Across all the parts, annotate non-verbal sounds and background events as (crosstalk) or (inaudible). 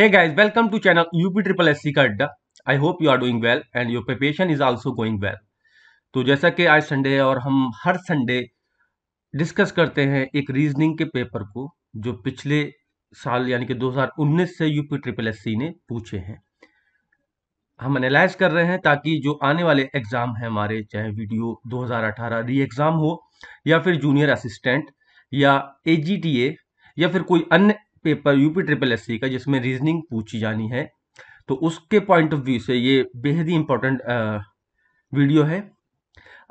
Hey guys, welcome to channel UPSSC का अड्डा I hope you are doing well and your preparation is also going well तो जैसा कि आज Sunday है और हम हर संडे डिस्कस करते हैं एक रीजनिंग के पेपर को जो पिछले साल यानी कि 2019 से यूपी ट्रिपल एस सी ने पूछे हैं हम एनालाइज कर रहे हैं ताकि जो आने वाले एग्जाम हैं हमारे चाहे वीडियो 2018 री एग्जाम हो या फिर जूनियर असिस्टेंट या ए या फिर कोई अन्य पेपर यूपी ट्रिपल एस का जिसमें रीजनिंग पूछी जानी है तो उसके पॉइंट ऑफ व्यू से ये बेहद ही इंपॉर्टेंट वीडियो है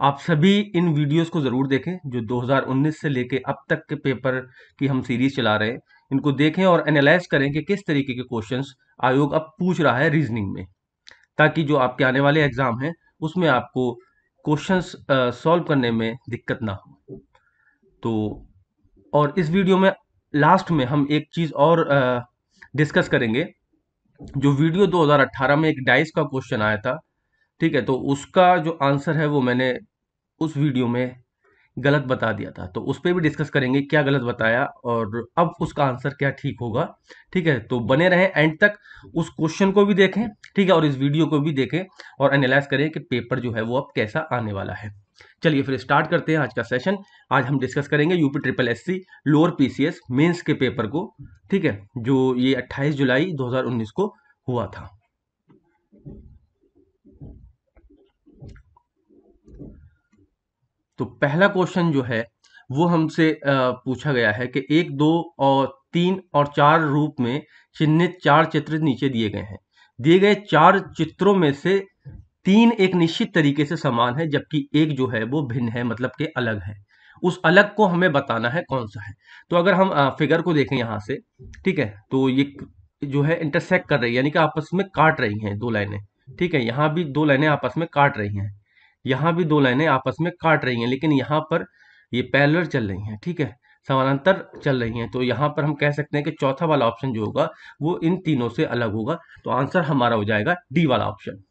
आप सभी इन वीडियोस को ज़रूर देखें जो 2019 से लेके अब तक के पेपर की हम सीरीज चला रहे हैं इनको देखें और एनालाइज करें कि किस तरीके के क्वेश्चंस आयोग अब पूछ रहा है रीजनिंग में ताकि जो आपके आने वाले एग्ज़ाम हैं उसमें आपको क्वेश्चंस सॉल्व करने में दिक्कत ना हो तो और इस वीडियो में लास्ट में हम एक चीज़ और डिस्कस करेंगे जो वीडियो 2018 में एक डाइस का क्वेश्चन आया था ठीक है तो उसका जो आंसर है वो मैंने उस वीडियो में गलत बता दिया था तो उस पर भी डिस्कस करेंगे क्या गलत बताया और अब उसका आंसर क्या ठीक होगा ठीक है तो बने रहें एंड तक उस क्वेश्चन को भी देखें ठीक है और इस वीडियो को भी देखें और एनालाइज करें कि पेपर जो है वो अब कैसा आने वाला है चलिए फिर स्टार्ट करते हैं आज का सेशन आज हम डिस्कस करेंगे UP triple S lower PCS mains के पेपर को ठीक है जो ये 28 जुलाई 2019 को हुआ था तो पहला क्वेश्चन जो है वो हमसे पूछा गया है कि एक दो और तीन और चार रूप में चिन्हित चार चित्र नीचे दिए गए हैं दिए गए चार चित्रों में से तीन एक निश्चित तरीके से समान है जबकि एक जो है वो भिन्न है मतलब के अलग है उस अलग को हमें बताना है कौन सा है तो अगर हम फिगर को देखें यहाँ से ठीक है तो ये जो है इंटरसेक्ट कर रही है यानी कि आपस में काट रही हैं दो लाइनें ठीक है यहाँ भी दो लाइनें आपस में काट रही हैं यहाँ भी दो लाइनें आपस में काट रही हैं लेकिन यहाँ पर ये पैलर चल रही हैं ठीक है समानांतर चल रही हैं तो यहाँ पर हम कह सकते हैं कि चौथा वाला ऑप्शन जो होगा वो इन तीनों से अलग होगा तो आंसर हमारा हो जाएगा डी वाला ऑप्शन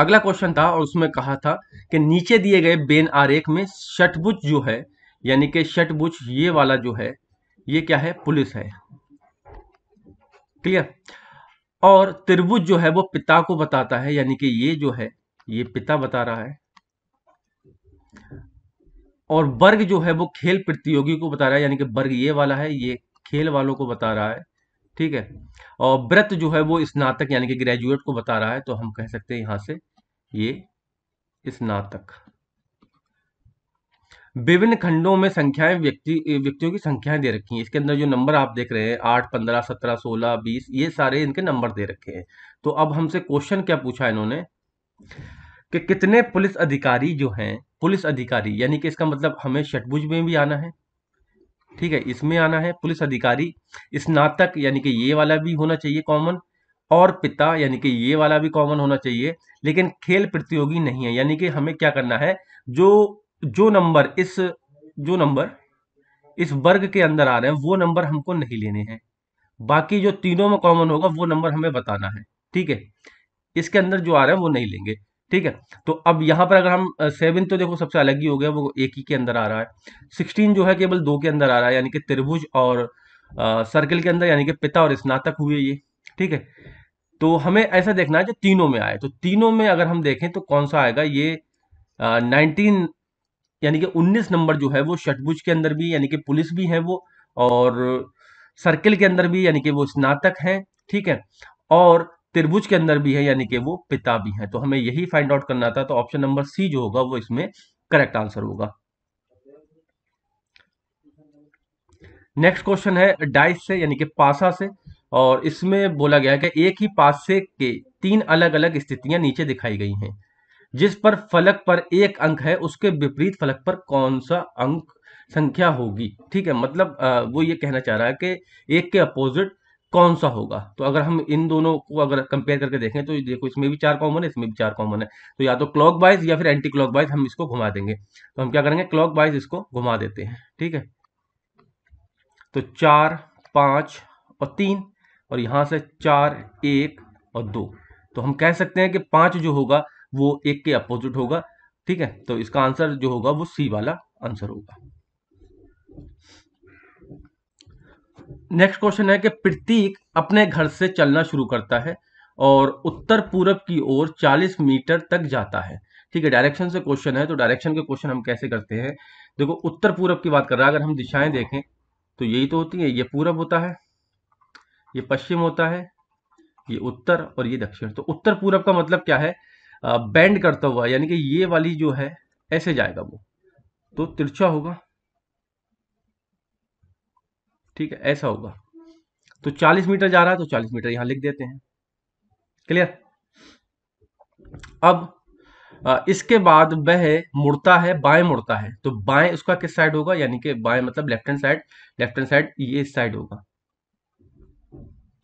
अगला क्वेश्चन था और उसमें कहा था कि नीचे दिए गए बेन आरेख में शटभुज जो है यानी कि शटभुज ये वाला जो है ये क्या है पुलिस है क्लियर और त्रिभुज जो है वो पिता को बताता है यानी कि ये जो है ये पिता बता रहा है और वर्ग जो है वो खेल प्रतियोगी को बता रहा है यानी कि वर्ग ये वाला है ये खेल वालों को बता रहा है ठीक है और व्रत जो है वो स्नातक यानी कि ग्रेजुएट को बता रहा है तो हम कह सकते हैं यहां से ये स्नातक विभिन्न खंडों में संख्याएं व्यक्ति व्यक्तियों की संख्याएं दे रखी हैं इसके अंदर जो नंबर आप देख रहे हैं आठ पंद्रह सत्रह सोलह बीस ये सारे इनके नंबर दे रखे हैं तो अब हमसे क्वेश्चन क्या पूछा इन्होंने कि कितने पुलिस अधिकारी जो हैं पुलिस अधिकारी यानी कि इसका मतलब हमें षटभुज में भी आना है ठीक है इसमें आना है पुलिस अधिकारी स्नातक यानी कि ये वाला भी होना चाहिए कॉमन और पिता यानी कि ये वाला भी कॉमन होना चाहिए लेकिन खेल प्रतियोगी नहीं है यानी कि हमें क्या करना है जो जो नंबर इस जो नंबर इस वर्ग के अंदर आ रहे हैं वो नंबर हमको नहीं लेने हैं बाकी जो तीनों में कॉमन होगा वो नंबर हमें बताना है ठीक है इसके अंदर जो आ रहे हैं वो नहीं लेंगे ठीक है तो अब यहाँ पर अगर हम सेवन तो देखो सबसे अलग ही हो गया वो एक ही के अंदर आ रहा है सिक्सटीन जो है केवल दो के अंदर आ रहा है यानी कि त्रिभुज और सर्कल के अंदर यानी कि पिता और स्नातक हुए ये ठीक है तो हमें ऐसा देखना है जो तीनों में आए तो तीनों में अगर हम देखें तो कौन सा आएगा ये नाइनटीन यानी कि उन्नीस नंबर जो है वो षटभुज के अंदर भी यानी कि पुलिस भी है वो और सर्किल के अंदर भी यानी कि वो स्नातक हैं ठीक है और त्रिभुज के अंदर भी है यानी कि वो पिता भी है तो हमें यही फाइंड आउट करना था तो ऑप्शन नंबर सी जो होगा वो इसमें करेक्ट आंसर होगा नेक्स्ट क्वेश्चन है डाइस से यानी कि पासा से और इसमें बोला गया है कि एक ही पासे के तीन अलग अलग स्थितियां नीचे दिखाई गई हैं जिस पर फलक पर एक अंक है उसके विपरीत फलक पर कौन सा अंक संख्या होगी ठीक है मतलब वो ये कहना चाह रहा है कि एक के अपोजिट कौन सा होगा तो अगर हम इन दोनों को अगर कंपेयर करके देखें तो देखो इसमें भी चार कॉमन है इसमें भी चार कॉमन है तो या तो क्लॉक वाइज या फिर एंटी क्लॉक वाइज हम इसको घुमा देंगे तो हम क्या करेंगे क्लॉक वाइज इसको घुमा देते हैं ठीक है तो चार पाँच और तीन और यहाँ से चार एक और दो तो हम कह सकते हैं कि पाँच जो होगा वो एक के अपोजिट होगा ठीक है तो इसका आंसर जो होगा वो सी वाला आंसर होगा नेक्स्ट क्वेश्चन है कि प्रतीक अपने घर से चलना शुरू करता है और उत्तर पूर्व की ओर 40 मीटर तक जाता है ठीक है डायरेक्शन से क्वेश्चन है तो डायरेक्शन के क्वेश्चन हम कैसे करते हैं देखो उत्तर पूर्व की बात कर रहा है अगर हम दिशाएं देखें तो यही तो होती है ये पूरब होता है ये पश्चिम होता है ये उत्तर और ये दक्षिण तो उत्तर पूर्व का मतलब क्या है बैंड करता हुआ यानी कि ये वाली जो है ऐसे जाएगा वो तो तिरछा होगा ठीक है ऐसा होगा तो 40 मीटर जा रहा है तो 40 मीटर यहां लिख देते हैं क्लियर अब इसके बाद वह मुड़ता है बाएं मुड़ता है तो बाएं उसका किस साइड होगा यानी कि बाएं मतलब left hand side left hand side ये साइड होगा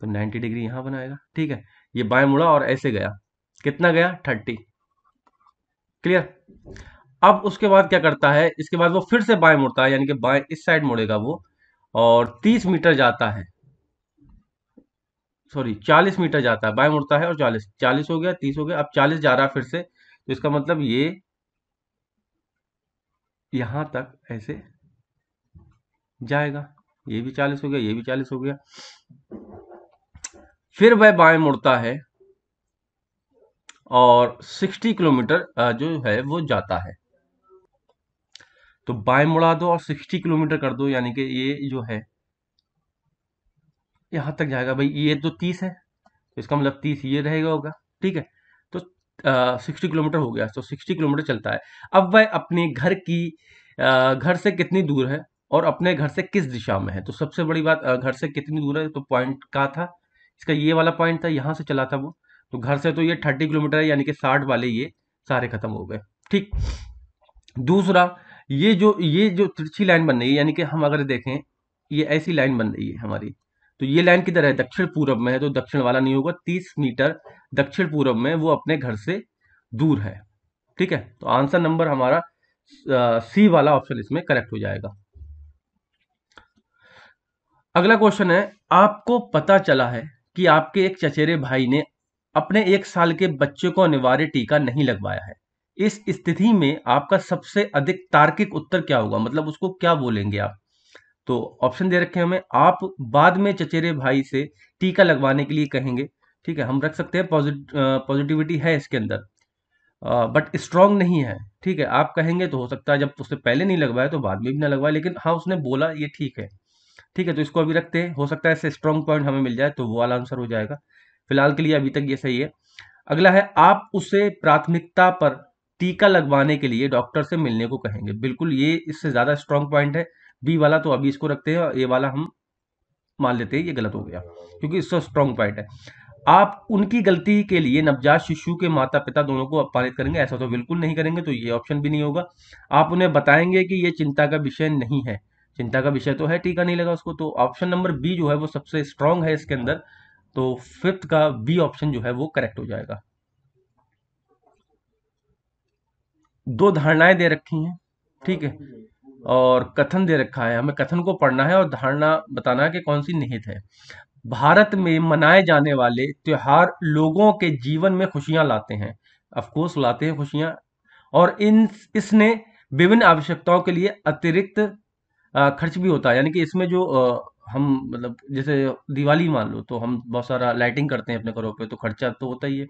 तो 90 डिग्री यहां बनाएगा ठीक है ये बाएं मुड़ा और ऐसे गया कितना गया 30 क्लियर अब उसके बाद क्या करता है इसके बाद वो फिर से बाएं मुड़ता है यानी कि बाएं इस साइड मुड़ेगा वो और 30 मीटर जाता है सॉरी 40 मीटर जाता है बाएं मुड़ता है और 40 40 हो गया 30 हो गया अब 40 जा रहा है फिर से तो इसका मतलब ये यहां तक ऐसे जाएगा ये भी 40 हो गया ये भी 40 हो गया फिर वह बाएं मुड़ता है और 60 किलोमीटर जो है वो जाता है तो बाएं मुड़ा दो और 60 किलोमीटर कर दो यानी कि ये जो है यहां तक जाएगा भाई ये तो 30 है तो इसका मतलब 30 ये रहेगा होगा ठीक है तो सिक्सटी किलोमीटर हो गया तो सिक्सटी किलोमीटर चलता है अब वह अपने घर की घर से कितनी दूर है और अपने घर से किस दिशा में है तो सबसे बड़ी बात घर से कितनी दूर है तो पॉइंट कहा था इसका ये वाला पॉइंट था यहां से चला था वो तो घर से तो ये थर्टी किलोमीटर है यानी कि साठ वाले ये सारे खत्म हो गए ठीक दूसरा ये जो ये जो तिरछी लाइन बन रही है यानी कि हम अगर देखें ये ऐसी लाइन बन रही है हमारी तो ये लाइन किधर है दक्षिण पूर्व में है तो दक्षिण वाला नहीं होगा तीस मीटर दक्षिण पूर्व में वो अपने घर से दूर है ठीक है तो आंसर नंबर हमारा सी वाला ऑप्शन इसमें करेक्ट हो जाएगा अगला क्वेश्चन है आपको पता चला है कि आपके एक चचेरे भाई ने अपने एक साल के बच्चे को अनिवार्य टीका नहीं लगवाया है इस स्थिति में आपका सबसे अधिक तार्किक उत्तर क्या होगा मतलब उसको क्या बोलेंगे आप तो ऑप्शन दे रखे हमें आप बाद में चचेरे भाई से टीका लगवाने के लिए कहेंगे ठीक है हम रख सकते हैं पॉजिटिविटी है इसके अंदर बट स्ट्रांग नहीं है ठीक है आप कहेंगे तो हो सकता है जब उसने पहले नहीं लगवाया तो बाद में भी ना लगवाए लेकिन हाँ उसने बोला ये ठीक है ठीक है तो इसको अभी रखते हैं हो सकता है इससे स्ट्रांग पॉइंट हमें मिल जाए तो वो वाला आंसर हो जाएगा फिलहाल के लिए अभी तक ये सही है अगला है आप उसे प्राथमिकता पर टीका लगवाने के लिए डॉक्टर से मिलने को कहेंगे बिल्कुल ये इससे ज़्यादा स्ट्रॉन्ग पॉइंट है बी वाला तो अभी इसको रखते हैं और ए वाला हम मान लेते हैं ये गलत हो गया क्योंकि इससे स्ट्रॉन्ग पॉइंट है आप उनकी गलती के लिए नवजात शिशु के माता पिता दोनों को अपमानित करेंगे ऐसा तो बिल्कुल नहीं करेंगे तो ये ऑप्शन भी नहीं होगा आप उन्हें बताएंगे कि ये चिंता का विषय नहीं है चिंता का विषय तो है टीका नहीं लगा उसको तो ऑप्शन नंबर बी जो है वो सबसे स्ट्रांग है इसके अंदर तो फिफ्थ का बी ऑप्शन जो है वो करेक्ट हो जाएगा दो धारणाएं दे रखी हैं ठीक है और कथन दे रखा है हमें कथन को पढ़ना है और धारणा बताना है कि कौन सी निहित है भारत में मनाए जाने वाले त्योहार लोगों के जीवन में खुशियां लाते हैं अफकोर्स लाते हैं खुशियां और इन इसने विभिन्न आवश्यकताओं के लिए अतिरिक्त खर्च भी होता है यानी कि इसमें जो हम मतलब जैसे दिवाली मान लो तो हम बहुत सारा लाइटिंग करते हैं अपने घरों पे तो खर्चा तो होता ही है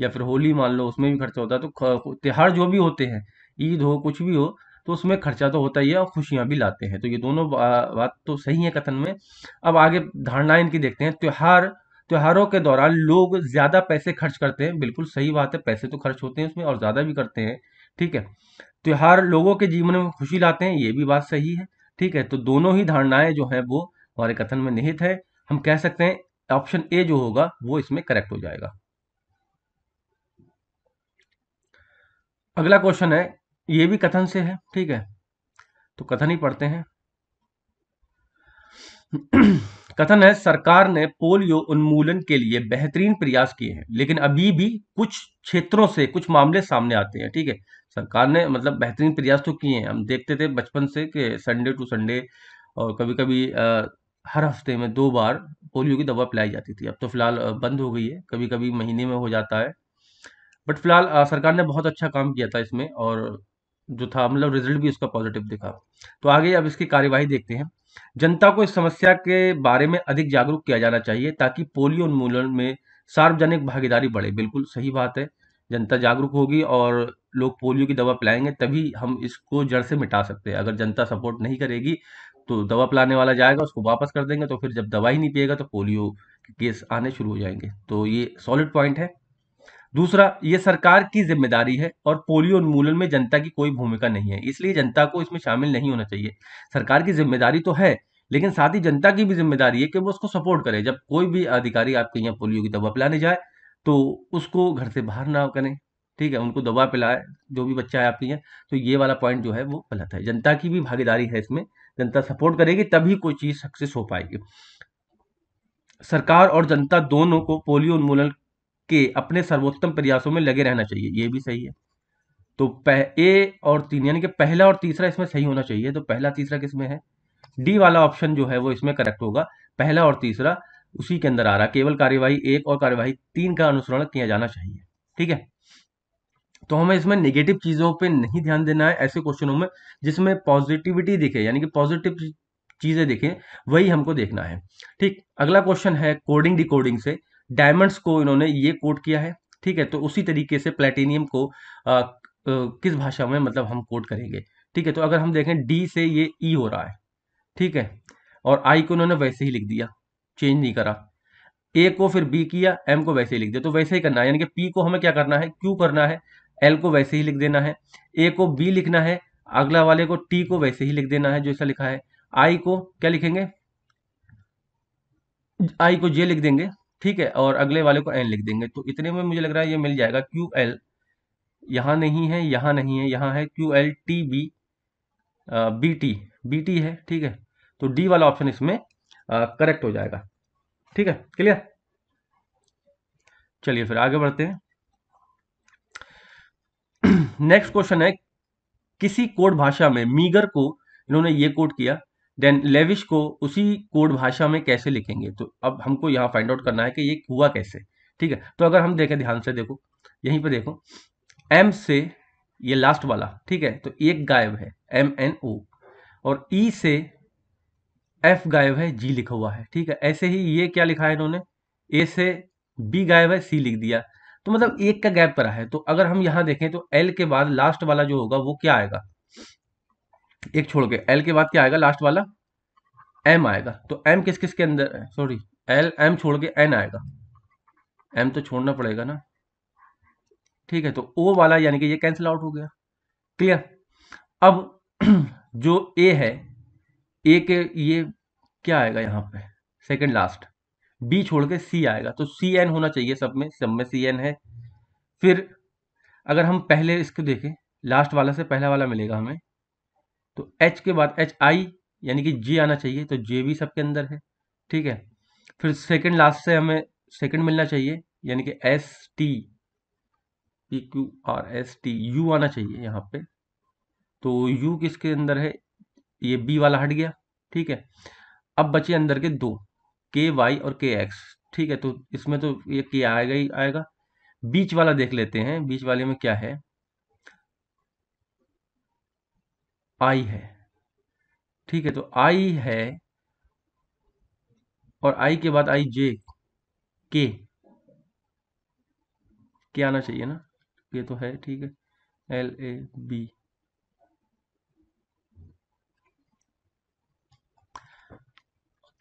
या फिर होली मान लो उसमें भी खर्चा होता है तो त्यौहार जो भी होते हैं ईद हो कुछ भी हो तो उसमें खर्चा तो होता ही है और खुशियाँ भी लाते हैं तो ये दोनों बा, बात तो सही है कथन में अब आगे धारणाएं इनकी देखते हैं त्यौहार त्योहारों के दौरान लोग ज़्यादा पैसे खर्च करते हैं बिल्कुल सही बात है पैसे तो खर्च होते हैं उसमें और ज़्यादा भी करते हैं ठीक है त्यौहार लोगों के जीवन में खुशी लाते हैं ये भी बात सही है ठीक है तो दोनों ही धारणाएं जो हैं वो हमारे कथन में निहित है हम कह सकते हैं ऑप्शन ए जो होगा वो इसमें करेक्ट हो जाएगा अगला क्वेश्चन है ये भी कथन से है ठीक है तो कथन ही पढ़ते हैं (clears throat) कथन है सरकार ने पोलियो उन्मूलन के लिए बेहतरीन प्रयास किए हैं लेकिन अभी भी कुछ क्षेत्रों से कुछ मामले सामने आते हैं ठीक है सरकार ने मतलब बेहतरीन प्रयास तो किए हैं हम देखते थे बचपन से कि संडे टू संडे और कभी कभी हर हफ्ते में दो बार पोलियो की दवा पिलाई जाती थी अब तो फिलहाल बंद हो गई है कभी कभी महीने में हो जाता है बट फिलहाल सरकार ने बहुत अच्छा काम किया था इसमें और जो था मतलब रिजल्ट भी उसका पॉजिटिव दिखा तो आगे अब इसकी कार्यवाही देखते हैं जनता को इस समस्या के बारे में अधिक जागरूक किया जाना चाहिए ताकि पोलियो उन्मूलन में सार्वजनिक भागीदारी बढ़े बिल्कुल सही बात है जनता जागरूक होगी और लोग पोलियो की दवा पिलाएंगे तभी हम इसको जड़ से मिटा सकते हैं अगर जनता सपोर्ट नहीं करेगी तो दवा पिलाने वाला जाएगा उसको वापस कर देंगे तो फिर जब दवा ही नहीं पिएगा तो पोलियो के केस आने शुरू हो जाएंगे तो ये सॉलिड पॉइंट है दूसरा ये सरकार की जिम्मेदारी है और पोलियो उन्मूलन में जनता की कोई भूमिका नहीं है इसलिए जनता को इसमें शामिल नहीं होना चाहिए सरकार की जिम्मेदारी तो है लेकिन साथ ही जनता की भी जिम्मेदारी है कि वो उसको सपोर्ट करे जब कोई भी अधिकारी आपके यहाँ पोलियो की दवा पिलाने जाए तो उसको घर से बाहर ना करें ठीक है उनको दवा पिलाए जो भी बच्चा है आपके यहाँ तो ये वाला पॉइंट जो है वो गलत है जनता की भी भागीदारी है इसमें जनता सपोर्ट करेगी तभी कोई चीज सक्सेस हो पाएगी सरकार और जनता दोनों को पोलियो उन्मूलन के अपने सर्वोत्तम प्रयासों में लगे रहना चाहिए ये भी सही है तो ए और तीन यानी कि पहला और तीसरा इसमें सही होना चाहिए तो पहला तीसरा किसमें है डी वाला ऑप्शन जो है वो इसमें करेक्ट होगा पहला और तीसरा उसी के अंदर आ रहा केवल कार्यवाही एक और कार्यवाही तीन का अनुसरण किया जाना चाहिए ठीक है तो हमें इसमें नेगेटिव चीज़ों पे नहीं ध्यान देना है ऐसे क्वेश्चनों में जिसमें पॉजिटिविटी दिखे यानी कि पॉजिटिव चीज़ें दिखें वही हमको देखना है ठीक अगला क्वेश्चन है कोडिंग डिकोडिंग से डायमंड्स को इन्होंने ये कोड किया है ठीक है तो उसी तरीके से प्लेटिनियम को आ, आ, किस भाषा में मतलब हम कोड करेंगे ठीक है तो अगर हम देखें डी से ये ई e हो रहा है ठीक है और आई को उन्होंने वैसे ही लिख दिया चेंज नहीं करा ए को फिर बी किया एम को वैसे ही लिख दिया तो वैसे ही करना है यानी कि पी को हमें क्या करना है क्यू करना है एल को वैसे ही लिख देना है ए को बी लिखना है अगला वाले को टी को वैसे ही लिख देना है जो ऐसा लिखा है आई को क्या लिखेंगे आई को जे लिख देंगे ठीक है और अगले वाले को एन लिख देंगे तो इतने में मुझे लग रहा है ये मिल जाएगा क्यू एल यहाँ नहीं है यहाँ नहीं है यहाँ है Q L T B B T B T है ठीक है तो डी वाला ऑप्शन इसमें करेक्ट हो जाएगा ठीक है क्लियर चलिए फिर आगे बढ़ते हैं नेक्स्ट (clears throat) क्वेश्चन है किसी कोड भाषा में मीगर को इन्होंने ये कोड किया देन लेविश को उसी कोड भाषा में कैसे लिखेंगे तो अब हमको यहाँ फाइंड आउट करना है कि ये हुआ कैसे ठीक है तो अगर हम देखें ध्यान से देखो यहीं पर देखो एम से ये लास्ट वाला ठीक है तो एक गायब है एम एन ओ और ई e से एफ गायब है जी लिखा हुआ है ठीक है ऐसे ही ये क्या लिखा है इन्होंने ए से बी गायब है सी लिख दिया तो मतलब एक का गैप पर है तो अगर हम यहां देखें तो एल के बाद लास्ट वाला जो होगा वो क्या आएगा एक छोड़ के एल के बाद क्या आएगा लास्ट वाला एम आएगा तो एम किस किस के अंदर सॉरी एल एम छोड़ के एन आएगा एम तो छोड़ना पड़ेगा ना ठीक है तो ओ वाला यानी कि ये कैंसिल आउट हो गया क्लियर अब (clears throat) जो ए है ए के ये क्या आएगा यहां पे सेकंड लास्ट बी छोड़ के सी आएगा तो सी एन होना चाहिए सब में सब में सी एन है फिर अगर हम पहले इसको देखें लास्ट वाला से पहला वाला मिलेगा हमें तो एच के बाद एच आई यानी कि जे आना चाहिए तो जे भी सबके अंदर है ठीक है फिर सेकंड लास्ट से हमें सेकंड मिलना चाहिए यानी कि S T P Q R S T U आना चाहिए यहाँ पे तो यू किसके अंदर है ये बी वाला हट गया ठीक है अब बचे अंदर के दो के वाई और के एक्स ठीक है तो इसमें तो ये के आएगा ही आएगा बीच वाला देख लेते हैं बीच वाले में क्या है आई है ठीक है तो आई है और आई के बाद आई जे के के आना चाहिए ना ये तो है ठीक है एल ए बी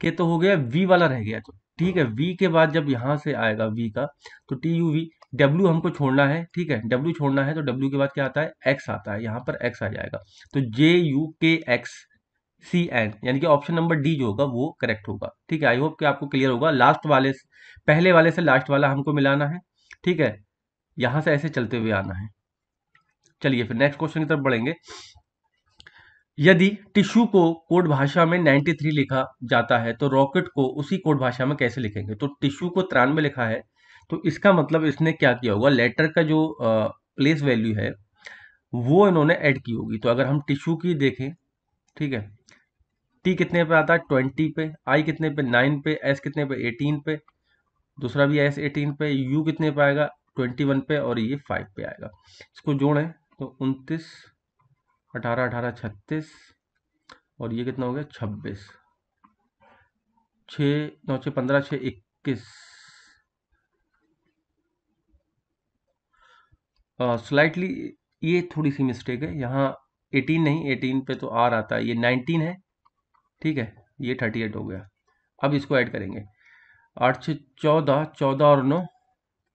के तो हो गया वी वाला रह गया तो ठीक है वी के बाद जब यहाँ से आएगा वी का तो टी यू वी डब्ल्यू हमको छोड़ना है ठीक है डब्ल्यू छोड़ना है तो डब्ल्यू के बाद क्या आता है एक्स आता है यहाँ पर एक्स आ जाएगा तो J U K X C N यानी कि ऑप्शन नंबर डी जो होगा वो करेक्ट होगा ठीक है आई होप कि आपको क्लियर होगा लास्ट वाले पहले वाले से लास्ट वाला हमको मिलाना है ठीक है यहां से ऐसे चलते हुए आना है चलिए फिर नेक्स्ट क्वेश्चन की तरफ बढ़ेंगे यदि टिश्यू को कोड भाषा में 93 लिखा जाता है तो रॉकेट को उसी कोड भाषा में कैसे लिखेंगे तो टिश्यू को तिरानवे लिखा है तो इसका मतलब इसने क्या किया होगा लेटर का जो प्लेस वैल्यू है वो इन्होंने ऐड की होगी तो अगर हम टिश्यू की देखें ठीक है टी कितने पे आता है ट्वेंटी पे आई कितने पे नाइन पे एस कितने पे एटीन पे दूसरा भी एस एटीन पे यू कितने पे आएगा ट्वेंटी वन पे और ये फाइव पे आएगा इसको जोड़ें तो उनतीस अठारह अठारह छत्तीस और ये कितना हो गया छब्बीस छः नौ छः पंद्रह छः इक्कीस स्लाइटली ये थोड़ी सी मिस्टेक है यहाँ एटीन नहीं एटीन पे तो आर आता है ये नाइनटीन है ठीक है ये थर्टी एट हो गया अब इसको ऐड करेंगे आठ छः चौदह चौदह और नौ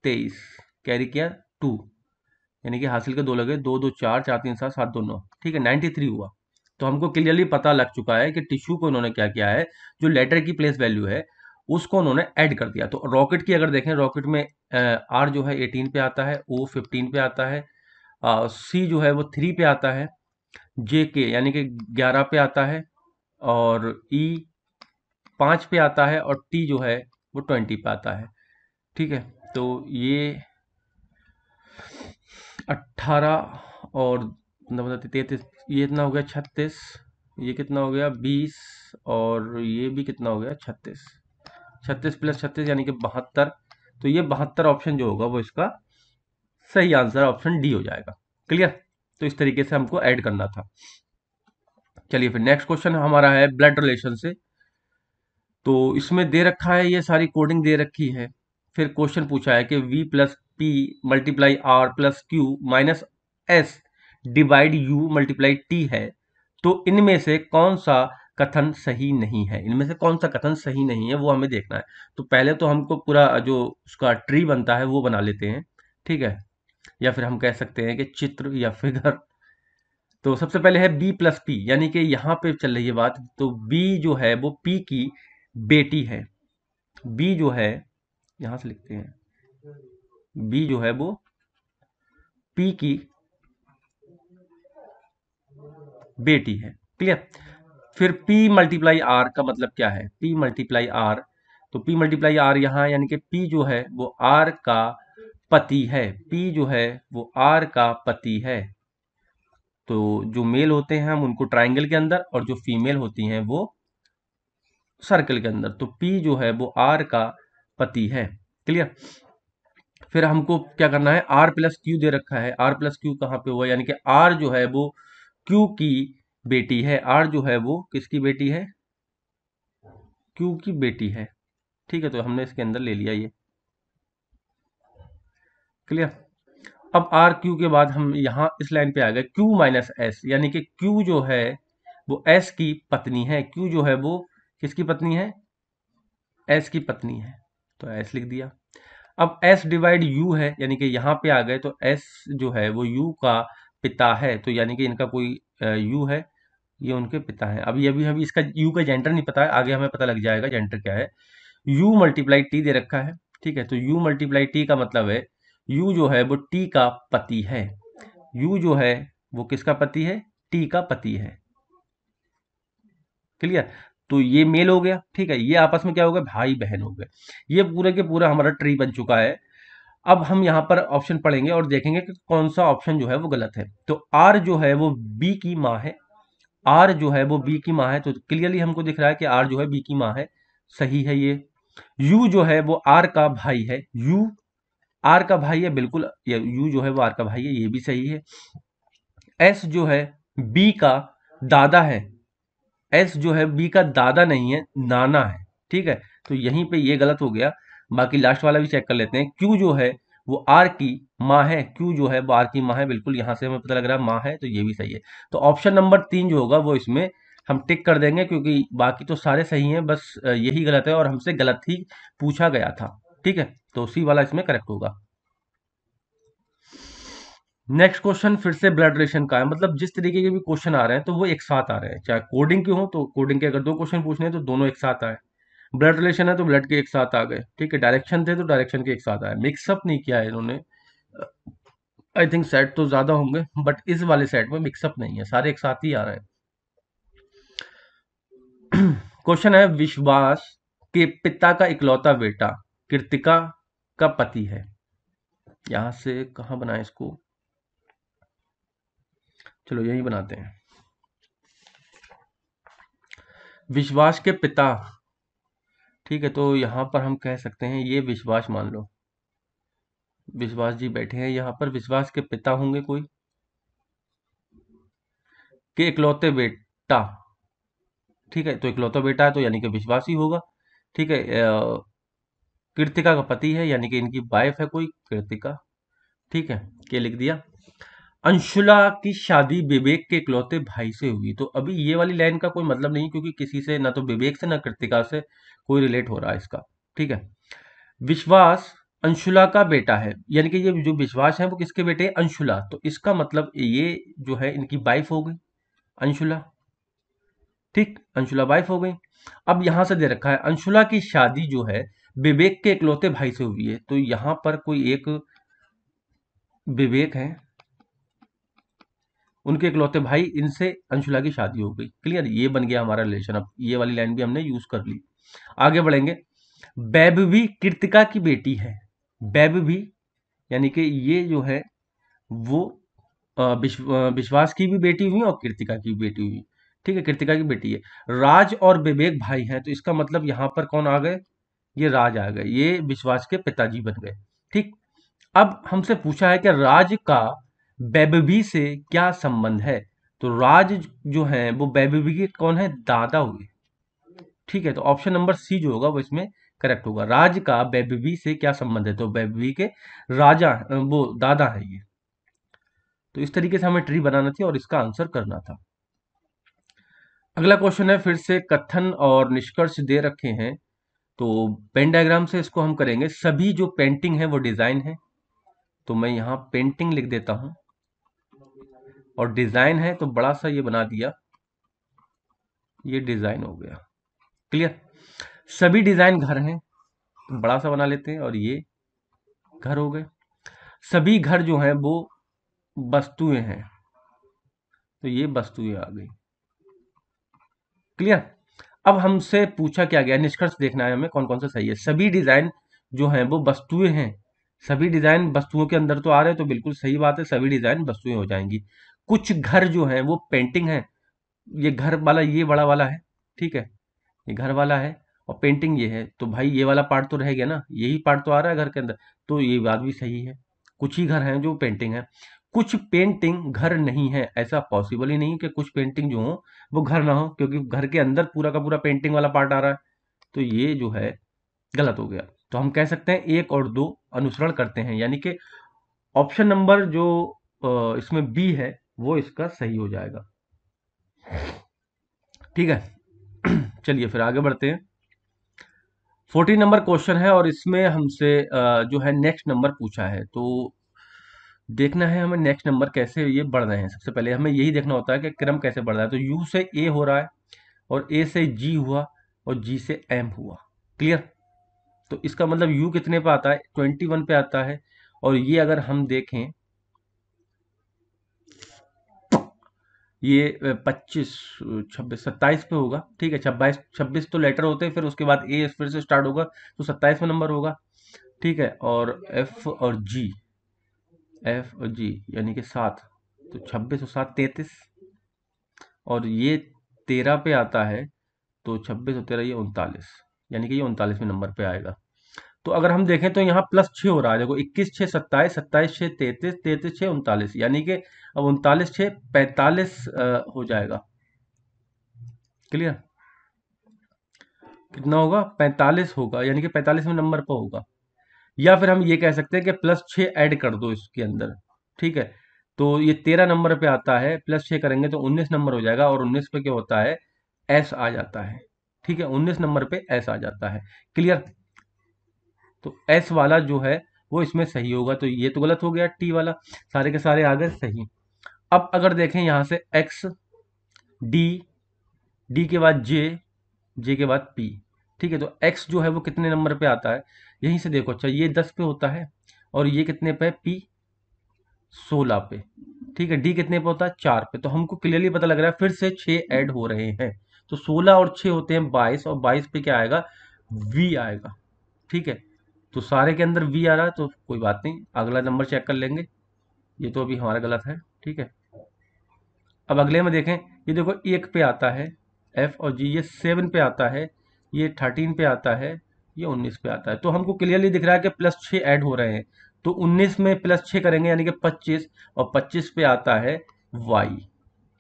तेईस कैरी किया टू यानी कि हासिल के दो लगे दो दो चार चार तीन सात सात दो नौ ठीक है नाइन्टी थ्री हुआ तो हमको क्लियरली पता लग चुका है कि टिश्यू को उन्होंने क्या किया है जो लेटर की प्लेस वैल्यू है उसको उन्होंने ऐड कर दिया तो रॉकेट की अगर देखें रॉकेट में आर जो है एटीन पे आता है ओ फिफ्टीन पे आता है सी जो है वो थ्री पे आता है जे के यानी कि ग्यारह पे आता है और ई e पाँच पे आता है और टी जो है वो ट्वेंटी पे आता है ठीक है तो ये अट्ठारह और मतलब तैतीस ये इतना हो गया छत्तीस ये कितना हो गया बीस और ये भी कितना हो गया छत्तीस छत्तीस प्लस छत्तीस यानी कि बहत्तर तो ये बहत्तर ऑप्शन जो होगा वो इसका सही आंसर ऑप्शन डी हो जाएगा क्लियर तो इस तरीके से हमको ऐड करना था चलिए फिर नेक्स्ट क्वेश्चन हमारा है ब्लड रिलेशन से तो इसमें दे रखा है ये सारी कोडिंग दे रखी है फिर क्वेश्चन पूछा है कि V plus P multiply R plus Q minus S divide U multiply T है तो इनमें से कौन सा कथन सही नहीं है इनमें से कौन सा कथन सही नहीं है वो हमें देखना है तो पहले तो हमको पूरा जो उसका ट्री बनता है वो बना लेते हैं ठीक है या फिर हम कह सकते हैं कि चित्र या फिगर तो सबसे पहले है बी प्लस पी यानी कि यहाँ पे चल रही है बात तो बी जो है वो पी की बेटी है बी जो है यहाँ से लिखते हैं बी जो है वो पी की बेटी है क्लियर फिर पी मल्टीप्लाई आर का मतलब क्या है पी मल्टीप्लाई आर तो पी मल्टीप्लाई आर यहां यानी कि पी जो है वो आर का पति है पी जो है वो आर का पति है तो जो मेल होते हैं हम उनको ट्राइंगल के अंदर और जो फीमेल होती हैं वो सर्कल के अंदर तो पी जो है वो आर का पति है क्लियर फिर हमको क्या करना है आर प्लस क्यू दे रखा है आर प्लस क्यू कहाँ पे हुआ यानी कि आर जो है वो क्यू की बेटी है आर जो है वो किसकी बेटी है क्यू की बेटी है ठीक है तो हमने इसके अंदर ले लिया ये क्लियर अब आर क्यू के बाद हम यहां इस लाइन पे आ गए क्यू माइनस एस यानी कि क्यू जो है वो एस की पत्नी है क्यू जो है वो किसकी पत्नी है एस की पत्नी है तो एस लिख दिया अब s डिवाइड u है यानी कि यहाँ पे आ गए तो s जो है वो u का पिता है तो यानी कि इनका कोई u है ये उनके पिता हैं अभी अभी अभी इसका u का जेंडर नहीं पता है आगे हमें पता लग जाएगा जेंडर क्या है u मल्टीप्लाई टी दे रखा है ठीक है तो u मल्टीप्लाई टी का मतलब है u जो है वो t का पति है u जो है वो किसका पति है टी का पति है क्लियर तो ये मेल हो गया ठीक है ये आपस में क्या हो गया भाई बहन हो गए ये पूरे के पूरा हमारा ट्री बन चुका है अब हम यहाँ पर ऑप्शन पढ़ेंगे और देखेंगे कि कौन सा ऑप्शन जो है वो गलत है तो आर जो है वो बी की माँ है आर जो है वो बी की माँ है तो क्लियरली हमको दिख रहा है कि आर जो है बी की माँ है सही है ये यू जो है वो आर का भाई है यू आर का भाई है बिल्कुल यू जो है वो आर का भाई है ये भी सही है एस जो है बी का दादा है एस जो है बी का दादा नहीं है नाना है ठीक है तो यहीं पे ये गलत हो गया बाकी लास्ट वाला भी चेक कर लेते हैं क्यू जो है वो आर की माँ है क्यू जो है वो आर की माँ है बिल्कुल यहाँ से हमें पता लग रहा है माँ है तो ये भी सही है तो ऑप्शन नंबर तीन जो होगा वो इसमें हम टिक कर देंगे क्योंकि बाकी तो सारे सही हैं बस यही गलत है और हमसे गलत ही पूछा गया था ठीक है तो उसी वाला इसमें करेक्ट होगा नेक्स्ट क्वेश्चन फिर से ब्लड रिलेशन का है मतलब जिस तरीके के भी क्वेश्चन आ रहे हैं तो वो एक साथ आ रहे हैं चाहे कोडिंग के हो तो कोडिंग के अगर दो क्वेश्चन पूछने हैं तो दोनों एक साथ आए ब्लड रिलेशन है तो ब्लड के एक साथ आ गए ठीक है डायरेक्शन थे तो डायरेक्शन के एक साथ आए मिक्सअप नहीं किया है इन्होंने आई थिंक सेट तो ज्यादा होंगे बट इस वाले सेट में मिक्सअप नहीं है सारे एक साथ ही आ रहे हैं क्वेश्चन (clears throat) है विश्वास के पिता का इकलौता बेटा कृतिका का पति है यहां से कहा बनाए इसको चलो यही बनाते हैं विश्वास के पिता ठीक है तो यहां पर हम कह सकते हैं ये विश्वास मान लो विश्वास जी बैठे हैं यहां पर विश्वास के पिता होंगे कोई के इकलौते बेटा ठीक है तो इकलौता बेटा है तो यानी कि विश्वास ही होगा ठीक है कीर्तिका का पति है यानी कि इनकी वाइफ है कोई कीर्तिका ठीक है के लिख दिया अंशुला की शादी विवेक के इकलौते भाई से हुई तो अभी ये वाली लाइन का कोई मतलब नहीं क्योंकि किसी से ना तो विवेक से ना कृतिका से कोई रिलेट हो रहा है इसका ठीक है विश्वास अंशुला का बेटा है यानी कि ये जो विश्वास है वो किसके बेटे हैं अंशुला तो इसका मतलब ये जो है इनकी वाइफ हो गई अंशुला ठीक अंशुला वाइफ हो गई अब यहां से दे रखा है अंशुला की शादी जो है विवेक के इकलौते भाई से हुई है तो यहाँ पर कोई एक विवेक है उनके इकलौते भाई इनसे अंशुला की शादी हो गई क्लियर ये बन गया हमारा रिलेशन अब ये वाली लाइन भी हमने यूज कर ली आगे बढ़ेंगे बैब भी कृतिका की बेटी है बैब भी यानी कि ये जो है वो विश्वास की भी बेटी हुई और कृतिका की बेटी हुई ठीक है कृतिका की बेटी है राज और विवेक भाई हैं तो इसका मतलब यहाँ पर कौन आ गए ये राज आ गए ये विश्वास के पिताजी बन गए ठीक अब हमसे पूछा है कि राज का बैबी से क्या संबंध है तो राज जो है वो बैबी के कौन है दादा हुए ठीक है तो ऑप्शन नंबर सी जो होगा वो इसमें करेक्ट होगा राज का बैबी से क्या संबंध है तो बैबी के राजा वो दादा है ये तो इस तरीके से हमें ट्री बनाना थी और इसका आंसर करना था अगला क्वेश्चन है फिर से कथन और निष्कर्ष दे रखे हैं तो पेन डायग्राम से इसको हम करेंगे सभी जो पेंटिंग है वो डिजाइन है तो मैं यहां पेंटिंग लिख देता हूं और डिज़ाइन है तो बड़ा सा ये बना दिया ये डिज़ाइन हो गया क्लियर सभी डिज़ाइन घर हैं तो बड़ा सा बना लेते हैं और ये घर हो गए सभी घर जो हैं वो वस्तुएं हैं तो ये वस्तुएं आ गई क्लियर अब हमसे पूछा क्या गया निष्कर्ष देखना है हमें कौन कौन सा सही है सभी डिज़ाइन जो हैं वो वस्तुएं हैं सभी डिज़ाइन वस्तुओं के अंदर तो आ रहे हैं तो बिल्कुल सही बात है सभी डिज़ाइन वस्तुएं हो जाएंगी कुछ घर जो है वो पेंटिंग है ये घर वाला ये बड़ा वाला है ठीक है ये घर वाला है और पेंटिंग ये है तो भाई ये वाला पार्ट तो रह गया ना यही पार्ट तो आ रहा है घर के अंदर तो ये बात भी सही है कुछ ही घर हैं जो पेंटिंग है कुछ पेंटिंग घर नहीं है ऐसा पॉसिबल ही नहीं कि कुछ पेंटिंग जो हो वो घर ना हो क्योंकि घर के अंदर पूरा का पूरा पेंटिंग वाला पार्ट आ रहा है तो ये जो है गलत हो गया तो हम कह सकते हैं एक और दो अनुसरण करते हैं यानी कि ऑप्शन नंबर जो इसमें बी है वो इसका सही हो जाएगा ठीक है (clears throat) चलिए फिर आगे बढ़ते हैं फोर्टीन नंबर क्वेश्चन है और इसमें हमसे जो है नेक्स्ट नंबर पूछा है तो देखना है हमें नेक्स्ट नंबर कैसे ये बढ़ रहे हैं सबसे पहले हमें यही देखना होता है कि क्रम कैसे बढ़ रहा है तो यू से ए हो रहा है और ए से जी हुआ और जी से एम हुआ क्लियर तो इसका मतलब यू कितने पे आता है ट्वेंटी वन पे आता है और ये अगर हम देखें ये पच्चीस छब्बीस सत्ताईस पे होगा ठीक है छब्बाईस छब्बीस तो लेटर होते हैं फिर उसके बाद ए फिर से स्टार्ट होगा तो में नंबर होगा ठीक है और एफ और जी एफ और जी यानी कि सात तो छब्बीस और सात तैतीस और ये तेरह पे आता है तो छब्बीस और तेरह ये उनतालीस यानी कि ये उनतालीसवें नंबर पे आएगा तो अगर हम देखें तो यहाँ प्लस छः हो रहा है देखो इक्कीस छः सत्ताईस सत्ताईस छः तैतीस तैतीस छः उनतालीस यानी कि अब उनतालीस छः पैंतालीस हो जाएगा क्लियर कितना होगा पैंतालीस होगा यानी कि पैंतालीसवें नंबर पर होगा या फिर हम ये कह सकते हैं कि प्लस छः ऐड कर दो इसके अंदर ठीक है तो ये तेरह नंबर पे आता है प्लस छः करेंगे तो उन्नीस नंबर हो जाएगा और उन्नीस पे क्या होता है एस आ जाता है ठीक है उन्नीस नंबर पे एस आ जाता है क्लियर तो एस वाला जो है वो इसमें सही होगा तो ये तो गलत हो गया टी वाला सारे के सारे आ गए सही अब अगर देखें यहां से एक्स डी डी के बाद जे जे के बाद पी ठीक है तो एक्स जो है वो कितने नंबर पे आता है यहीं से देखो अच्छा ये दस पे होता है और ये कितने पे पी सोलह पे ठीक है डी कितने पे होता है चार पे तो हमको क्लियरली पता लग रहा है फिर से छः ऐड हो रहे हैं तो सोलह और छ होते हैं बाईस और बाईस पे क्या आएगा वी आएगा ठीक है तो सारे के अंदर वी आ रहा है तो कोई बात नहीं अगला नंबर चेक कर लेंगे ये तो अभी हमारा गलत है ठीक है अब अगले में देखें ये देखो एक पे आता है एफ और जी ये सेवन पे आता है ये थर्टीन पे आता है ये उन्नीस पे आता है तो हमको क्लियरली दिख रहा है कि प्लस छः ऐड हो रहे हैं तो उन्नीस में प्लस छः करेंगे यानी कि पच्चीस और पच्चीस पे आता है वाई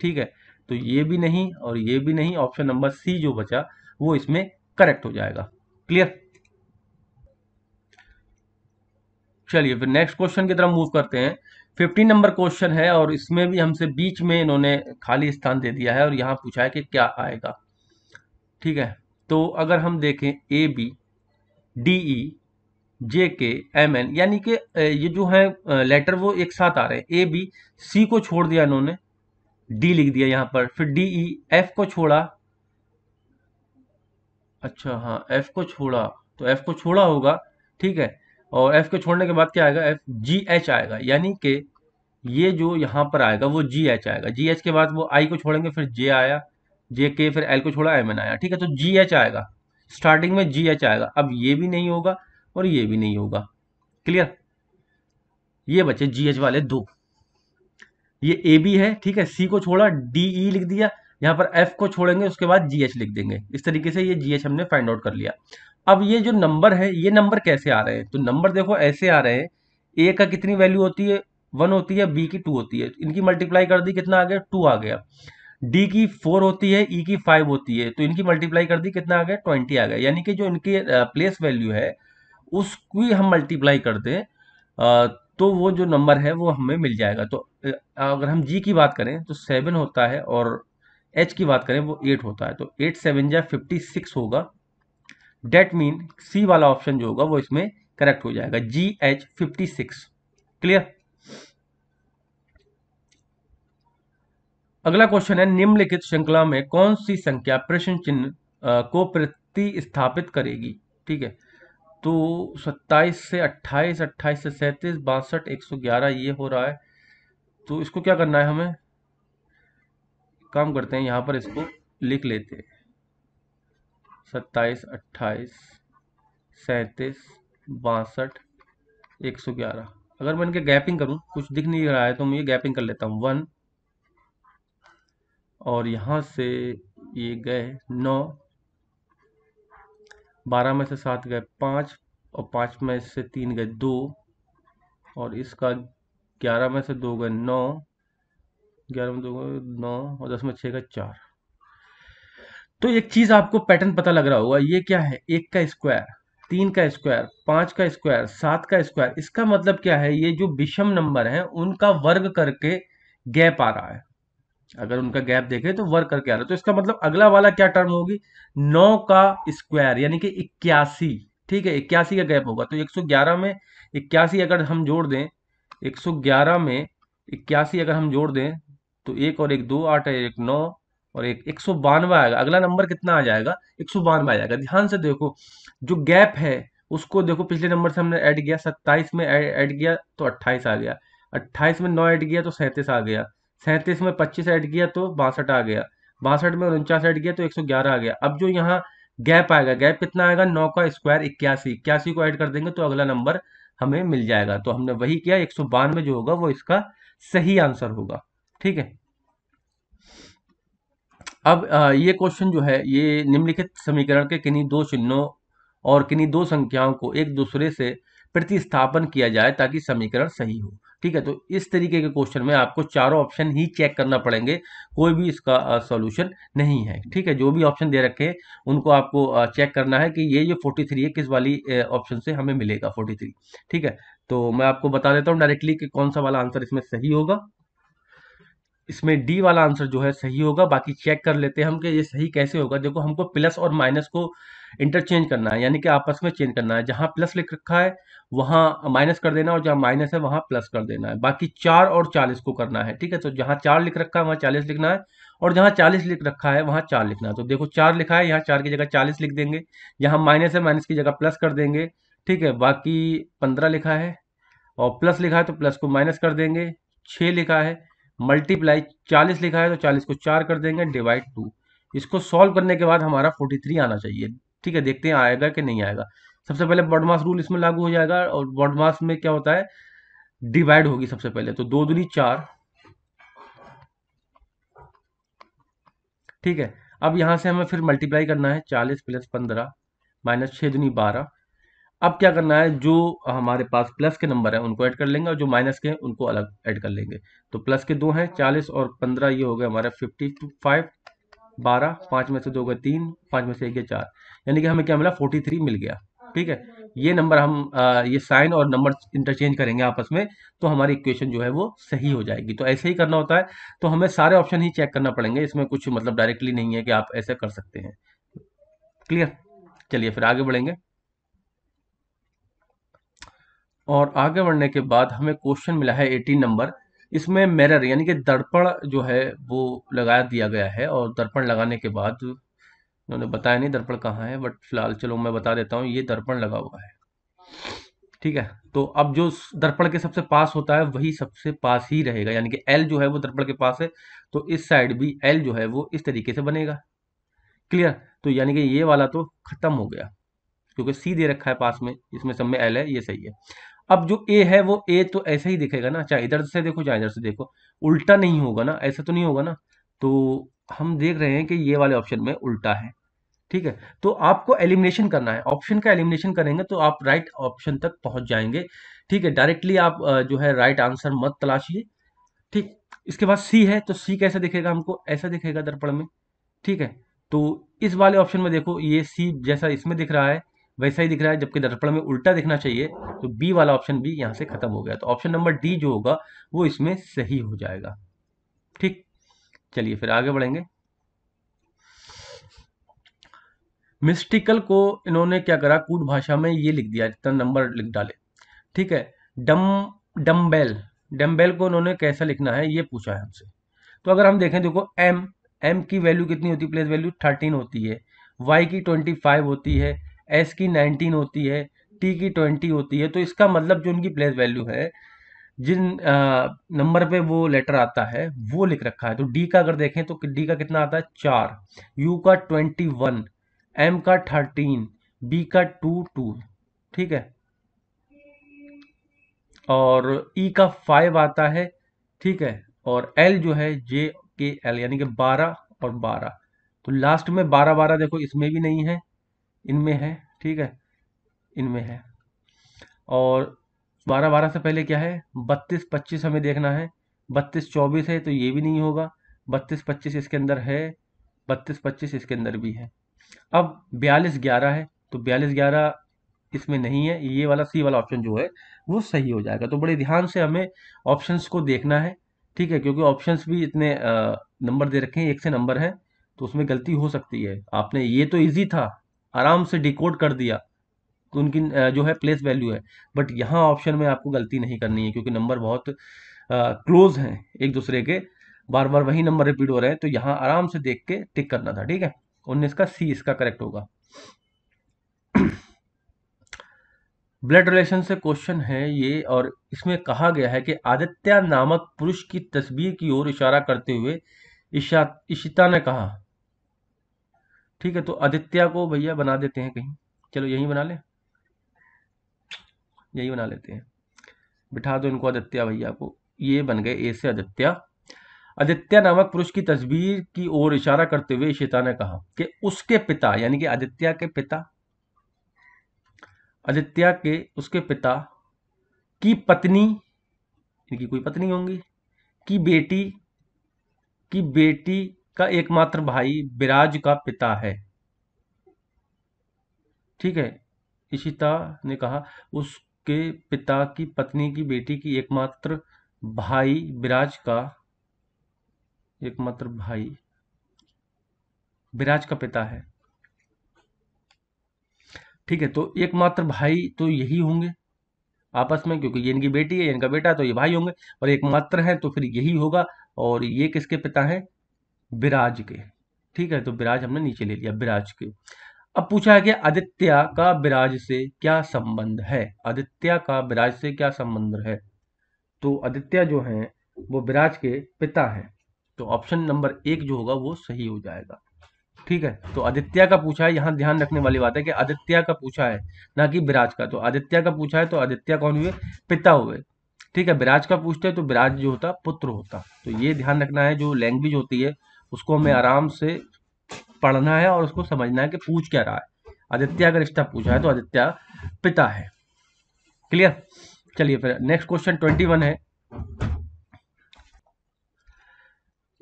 ठीक है तो ये भी नहीं और ये भी नहीं ऑप्शन नंबर सी जो बचा वो इसमें करेक्ट हो जाएगा क्लियर चलिए फिर नेक्स्ट क्वेश्चन की तरफ मूव करते हैं फिफ्टीन नंबर क्वेश्चन है और इसमें भी हमसे बीच में इन्होंने खाली स्थान दे दिया है और यहाँ पूछा है कि क्या आएगा ठीक है तो अगर हम देखें ए बी डी ई जे के एम एन यानी कि ये जो है लेटर वो एक साथ आ रहे हैं ए बी सी को छोड़ दिया इन्होंने डी लिख दिया यहाँ पर फिर डी ई एफ को छोड़ा अच्छा हाँ एफ को छोड़ा तो एफ को छोड़ा होगा ठीक है और एफ को छोड़ने के बाद क्या आएगा एफ जी एच आएगा यानी कि ये जो यहाँ पर आएगा वो जी एच आएगा जी एच के बाद वो आई को छोड़ेंगे फिर जे आया जे के फिर एल को छोड़ा एम एन आया ठीक है तो जी एच आएगा स्टार्टिंग में जी एच आएगा अब ये भी नहीं होगा और ये भी नहीं होगा क्लियर ये बचे जी एच वाले दो ये ए बी है ठीक है सी को छोड़ा डी ई e लिख दिया यहाँ पर एफ को छोड़ेंगे उसके बाद जी एच लिख देंगे इस तरीके से ये जी एच हमने फाइंड आउट कर लिया अब ये जो नंबर है ये नंबर कैसे आ रहे हैं तो नंबर देखो ऐसे आ रहे हैं ए का कितनी वैल्यू होती है वन होती है बी की टू होती है इनकी मल्टीप्लाई कर दी कितना आ गया टू आ गया डी की फोर होती है ई e की फाइव होती है तो इनकी मल्टीप्लाई कर दी कितना आ गया ट्वेंटी आ गया यानी कि जो इनकी प्लेस वैल्यू है उसकी हम मल्टीप्लाई कर दें तो वो जो नंबर है वो हमें मिल जाएगा तो अगर हम जी की बात करें तो सेवन होता है और एच की बात करें वो एट होता है तो एट सेवन जै फिफ्टी सिक्स होगा डेट मीन सी वाला ऑप्शन जो होगा वो इसमें करेक्ट हो जाएगा G H fifty six clear अगला क्वेश्चन है निम्नलिखित श्रृंखला में कौन सी संख्या प्रश्न चिन्ह को प्रतिस्थापित करेगी ठीक है तो 27 से 28 28 से सैंतीस बासठ ग्यारह ये हो रहा है तो इसको क्या करना है हमें काम करते हैं यहाँ पर इसको लिख लेते हैं सत्ताईस अट्ठाईस सैंतीस बासठ एक सौ ग्यारह अगर मैं इनके गैपिंग करूं कुछ दिख नहीं रहा है तो मैं ये गैपिंग कर लेता हूं वन और यहाँ से ये गए नौ बारह में से सात गए पाँच और पाँच में से तीन गए दो और इसका ग्यारह में से दो गए नौ ग्यारह में दो गए नौ और दस में छः गए चार तो एक चीज आपको पैटर्न पता लग रहा होगा ये क्या है एक का स्क्वायर तीन का स्क्वायर पांच का स्क्वायर सात का स्क्वायर इसका मतलब क्या है ये जो विषम नंबर है उनका वर्ग करके गैप आ रहा है अगर उनका गैप देखें तो वर्ग करके आ रहा है तो इसका मतलब अगला वाला क्या टर्म होगी नौ का स्क्वायर यानी कि इक्यासी ठीक है इक्यासी का गैप होगा तो 111 में इक्यासी अगर हम जोड़ दें 111 में इक्यासी अगर हम जोड़ दें तो एक और एक दो आठ एक नौ और एक एक सौ बानवा आएगा अगला नंबर कितना आ जाएगा एक सौ बानवा आ जाएगा ध्यान से देखो जो गैप है उसको देखो पिछले नंबर से हमने ऐड किया सत्ताईस में ऐड किया तो अट्ठाईस आ गया अट्ठाईस में नौ ऐड किया तो सैंतीस आ गया सैंतीस में पच्चीस ऐड किया तो बासठ आ गया बासठ में उनचास ऐड किया तो एक सौ ग्यारह आ गया अब जो यहाँ गैप आएगा गैप कितना आएगा नौ का स्क्वायर इक्यासी इक्यासी को ऐड कर देंगे तो अगला नंबर हमें मिल जाएगा तो हमने वही किया एक सौ बानवे जो होगा वो इसका सही आंसर होगा ठीक है अब ये क्वेश्चन जो है ये निम्नलिखित समीकरण के किन्हीं दो चिन्हों और किन्हीं दो संख्याओं को एक दूसरे से प्रतिस्थापन किया जाए ताकि समीकरण सही हो ठीक है तो इस तरीके के क्वेश्चन में आपको चारों ऑप्शन ही चेक करना पड़ेंगे कोई भी इसका सॉल्यूशन नहीं है ठीक है जो भी ऑप्शन दे रखे हैं उनको आपको चेक करना है कि ये जो 43 है किस वाली ऑप्शन से हमें मिलेगा 43 ठीक है तो मैं आपको बता देता हूँ डायरेक्टली कि कौन सा वाला आंसर इसमें सही होगा इसमें डी वाला आंसर जो है सही होगा बाकी चेक कर लेते हैं हम कि ये सही कैसे होगा देखो हमको प्लस और माइनस को इंटरचेंज करना है यानी कि आपस में चेंज करना है जहाँ प्लस लिख रखा है वहाँ माइनस कर देना और जहाँ माइनस है वहाँ प्लस कर देना है बाकी चार और चालीस को करना है ठीक है तो जहाँ चार लिख रखा है वहाँ चालीस लिखना है और जहाँ चालीस लिख रखा है वहाँ चार लिखना है तो देखो चार लिखा है यहाँ चार की जगह चालीस लिख देंगे यहाँ माइनस है माइनस की जगह प्लस कर देंगे ठीक है बाकी पंद्रह लिखा है और प्लस लिखा है तो प्लस को माइनस कर देंगे छः लिखा है मल्टीप्लाई चालीस लिखा है तो चालीस को चार कर देंगे डिवाइड टू इसको सॉल्व करने के बाद हमारा फोर्टी थ्री आना चाहिए ठीक है देखते हैं आएगा कि नहीं आएगा सबसे पहले बॉडमास रूल इसमें लागू हो जाएगा और बॉडमास में क्या होता है डिवाइड होगी सबसे पहले तो दो दूनी चार ठीक है अब यहां से हमें फिर मल्टीप्लाई करना है चालीस प्लस पंद्रह माइनस छः दूनी बारह अब क्या करना है जो हमारे पास प्लस के नंबर हैं उनको ऐड कर लेंगे और जो माइनस के हैं उनको अलग ऐड कर लेंगे तो प्लस के दो हैं चालीस और पंद्रह ये हो गए हमारा फिफ्टी टू फाइव बारह पाँच में से दो गए तीन पाँच में से एक गए चार यानी कि हमें क्या मिला फोर्टी थ्री मिल गया ठीक है ये नंबर हम आ, ये साइन और नंबर इंटरचेंज करेंगे आपस में तो हमारी इक्वेशन जो है वो सही हो जाएगी तो ऐसे ही करना होता है तो हमें सारे ऑप्शन ही चेक करना पड़ेंगे इसमें कुछ मतलब डायरेक्टली नहीं है कि आप ऐसे कर सकते हैं क्लियर चलिए फिर आगे बढ़ेंगे और आगे बढ़ने के बाद हमें क्वेश्चन मिला है एटीन नंबर इसमें मिरर यानी कि दर्पण जो है वो लगा दिया गया है और दर्पण लगाने के बाद उन्होंने बताया नहीं दर्पण कहाँ है बट फिलहाल चलो मैं बता देता हूँ ये दर्पण लगा हुआ है ठीक है तो अब जो दर्पण के सबसे पास होता है वही सबसे पास ही रहेगा यानी कि एल जो है वो दर्पण के पास है तो इस साइड भी एल जो है वो इस तरीके से बनेगा क्लियर तो यानी कि ये वाला तो खत्म हो गया क्योंकि सी दे रखा है पास में इसमें सब में एल है ये सही है अब जो ए है वो ए तो ऐसे ही दिखेगा ना चाहे इधर से देखो चाहे इधर से देखो उल्टा नहीं होगा ना ऐसा तो नहीं होगा ना तो हम देख रहे हैं कि ये वाले ऑप्शन में उल्टा है ठीक है तो आपको एलिमिनेशन करना है ऑप्शन का एलिमिनेशन करेंगे तो आप राइट ऑप्शन तक पहुंच जाएंगे ठीक है डायरेक्टली आप जो है राइट आंसर मत तलाशिए ठीक इसके बाद सी है तो सी कैसा दिखेगा हमको ऐसा दिखेगा दर्पण में ठीक है तो इस वाले ऑप्शन में देखो ये सी जैसा इसमें दिख रहा है वैसा ही दिख रहा है जबकि दर्पण में उल्टा दिखना चाहिए तो बी वाला ऑप्शन भी यहां से खत्म हो गया तो ऑप्शन नंबर डी जो होगा वो इसमें सही हो जाएगा ठीक चलिए फिर आगे बढ़ेंगे मिस्टिकल को इन्होंने क्या करा कूट भाषा में ये लिख दिया जितना नंबर लिख डाले ठीक है डम डम्बेल डम्बेल को उन्होंने कैसा लिखना है ये पूछा है हमसे तो अगर हम देखें देखो एम एम की वैल्यू कितनी होती है प्लेस वैल्यू थर्टीन होती है वाई की ट्वेंटी फाइव होती है एस की नाइनटीन होती है टी की ट्वेंटी होती है तो इसका मतलब जो उनकी प्लेस वैल्यू है जिन नंबर पे वो लेटर आता है वो लिख रखा है तो डी का अगर देखें तो डी का कितना आता है चार यू का ट्वेंटी वन एम का थर्टीन बी का टू टू ठीक है और ई e का फाइव आता है ठीक है और एल जो है जे के एल यानी कि बारह और बारह तो लास्ट में बारह बारह देखो इसमें भी नहीं है इनमें है ठीक है इनमें है और बारह बारह से पहले क्या है बत्तीस पच्चीस हमें देखना है बत्तीस चौबीस है तो ये भी नहीं होगा बत्तीस पच्चीस इसके अंदर है बत्तीस पच्चीस इसके अंदर भी है अब बयालीस ग्यारह है तो बयालीस ग्यारह इसमें नहीं है ये वाला सी वाला ऑप्शन जो है वो सही हो जाएगा तो बड़े ध्यान से हमें ऑप्शंस को देखना है ठीक है क्योंकि ऑप्शंस भी इतने नंबर दे रखे हैं एक से नंबर है तो उसमें गलती हो सकती है आपने ये तो इजी था आराम से डिकोड कर दिया तो उनकी जो है प्लेस वैल्यू है बट यहाँ ऑप्शन में आपको गलती नहीं करनी है क्योंकि नंबर बहुत क्लोज हैं एक दूसरे के बार बार वही नंबर रिपीट हो रहे हैं तो यहाँ आराम से देख के टिक करना था ठीक है उन्नीस का सी इसका करेक्ट होगा ब्लड (clears throat) रिलेशन से क्वेश्चन है ये और इसमें कहा गया है कि आदित्य नामक पुरुष की तस्वीर की ओर इशारा करते हुए इशा इशिता ने कहा ठीक है तो आदित्य को भैया बना देते हैं कहीं चलो यही बना ले यही बना लेते हैं बिठा दो इनको आदित्य भैया को ये बन गए ए से आदित्य आदित्य नामक पुरुष की तस्वीर की ओर इशारा करते हुए श्वेता ने कहा कि उसके पिता यानी कि आदित्य के पिता आदित्य के उसके पिता की पत्नी इनकी कोई पत्नी होंगी की बेटी की बेटी का एकमात्र भाई बिराज का पिता है ठीक है इशिता ने कहा उसके पिता की पत्नी की बेटी की एकमात्र भाई बिराज का एकमात्र भाई बिराज का पिता है ठीक है तो एकमात्र भाई तो यही होंगे आपस में क्योंकि ये इनकी बेटी है इनका बेटा है तो ये भाई होंगे और एकमात्र है तो फिर यही होगा और ये किसके पिता हैं बिराज के ठीक है तो बिराज हमने नीचे ले लिया बिराज के अब पूछा है कि आदित्य का बिराज से क्या संबंध है आदित्य का बिराज से क्या संबंध है तो आदित्य जो है वो बिराज के पिता हैं तो ऑप्शन नंबर एक जो होगा वो सही हो जाएगा ठीक है तो आदित्य का पूछा है यहाँ ध्यान रखने वाली बात है कि आदित्य का पूछा है ना कि बिराज का तो आदित्य का पूछा है तो आदित्य कौन हुए पिता हुए ठीक है बिराज का पूछते हैं तो बिराज जो होता पुत्र होता तो ये ध्यान रखना है जो लैंग्वेज होती है उसको हमें हम्म। आराम से पढ़ना है और उसको समझना है कि पूछ क्या रहा है आदित्य अगर रिश्ता पूछा है तो आदित्य पिता है क्लियर चलिए फिर नेक्स्ट क्वेश्चन ट्वेंटी वन है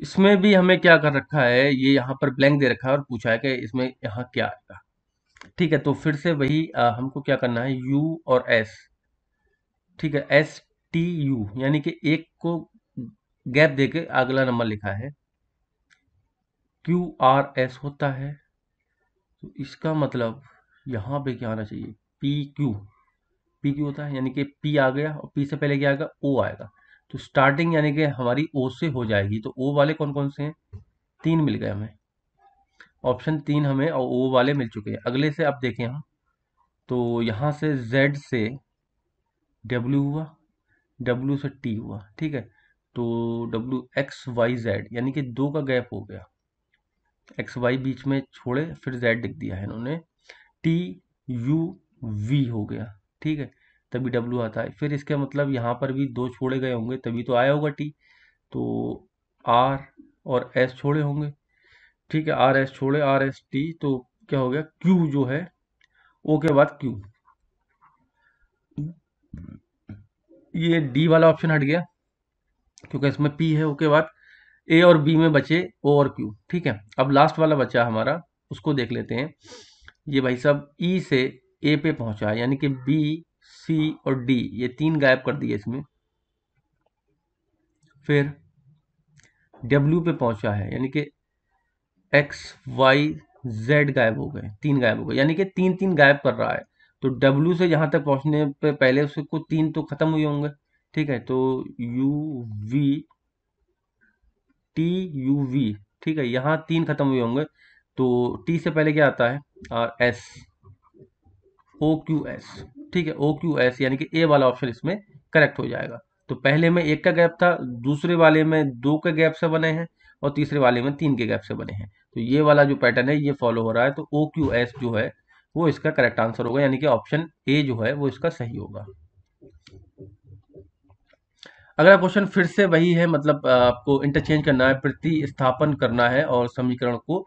इसमें भी हमें क्या कर रखा है ये यहाँ पर ब्लैंक दे रखा है और पूछा है कि इसमें यहाँ क्या आएगा ठीक है तो फिर से वही आ, हमको क्या करना है यू और एस ठीक है एस टी यू यानी कि एक को गैप देके अगला नंबर लिखा है क्यू आर एस होता है तो इसका मतलब यहाँ पे क्या आना चाहिए पी क्यू पी क्यू होता है यानी कि पी आ गया और पी से पहले क्या आएगा ओ आएगा तो स्टार्टिंग यानी कि हमारी ओ से हो जाएगी तो ओ वाले कौन कौन से हैं तीन मिल गए हमें ऑप्शन तीन हमें और ओ वाले मिल चुके हैं अगले से आप देखें हम तो यहाँ से जेड से डब्ल्यू हुआ डब्ल्यू से टी हुआ ठीक है तो डब्ल्यू एक्स वाई जेड यानी कि दो का गैप हो गया एक्स वाई बीच में छोड़े फिर जेड लिख दिया है इन्होंने टी यू वी हो गया ठीक है तभी डब्ल्यू आता है फिर इसके मतलब यहाँ पर भी दो छोड़े गए होंगे तभी तो आया होगा टी तो आर और एस छोड़े होंगे ठीक है आर एस छोड़े आर एस टी तो क्या हो गया क्यू जो है ओ के बाद क्यू ये डी वाला ऑप्शन हट गया क्योंकि इसमें पी है ओ के बाद ए और बी में बचे ओ और क्यू ठीक है अब लास्ट वाला बचा हमारा उसको देख लेते हैं ये भाई साहब ई e से ए पे पहुंचा यानी कि बी सी और डी ये तीन गायब कर दिए इसमें फिर डब्ल्यू पे पहुंचा है यानी कि एक्स वाई जेड गायब हो गए तीन गायब हो गए यानी कि तीन तीन गायब कर रहा है तो डब्ल्यू से जहां तक पहुंचने पे पहले उसको तीन तो खत्म हुए होंगे ठीक है तो U V T U V ठीक है यहाँ तीन खत्म हुए होंगे तो टी से पहले क्या आता है R S O Q S ठीक है ओ क्यू एस यानी कि ए वाला ऑप्शन इसमें करेक्ट हो जाएगा तो पहले में एक का गैप था दूसरे वाले में दो के गैप से बने हैं और तीसरे वाले में तीन के गैप से बने हैं तो ये वाला जो पैटर्न है ये फॉलो हो रहा है तो ओ क्यू एस जो है वो इसका करेक्ट आंसर होगा यानी कि ऑप्शन ए जो है वो इसका सही होगा अगला क्वेश्चन फिर से वही है मतलब आपको इंटरचेंज करना है प्रतिस्थापन करना है और समीकरण को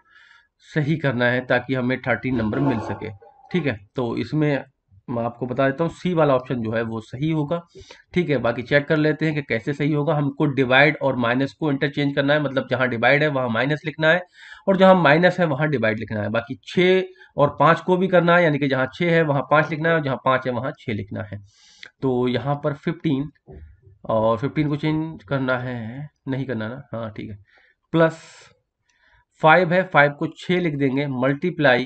सही करना है ताकि हमें थर्टीन नंबर मिल सके ठीक है तो इसमें मैं आपको बता देता हूँ सी वाला ऑप्शन जो है वो सही होगा ठीक है बाकी चेक कर लेते हैं कि कैसे सही होगा हमको डिवाइड और माइनस को इंटरचेंज करना है मतलब जहाँ डिवाइड है वहाँ माइनस लिखना है और जहाँ माइनस है वहाँ डिवाइड लिखना है बाकी छः और पाँच को भी करना है यानी कि जहाँ छः है वहाँ पाँच लिखना है और जहाँ पाँच है वहाँ छः लिखना है तो यहाँ पर फिफ्टीन और फिफ्टीन को चेंज करना है नहीं करना ना हाँ ठीक है प्लस फाइव है फाइव को छः लिख देंगे मल्टीप्लाई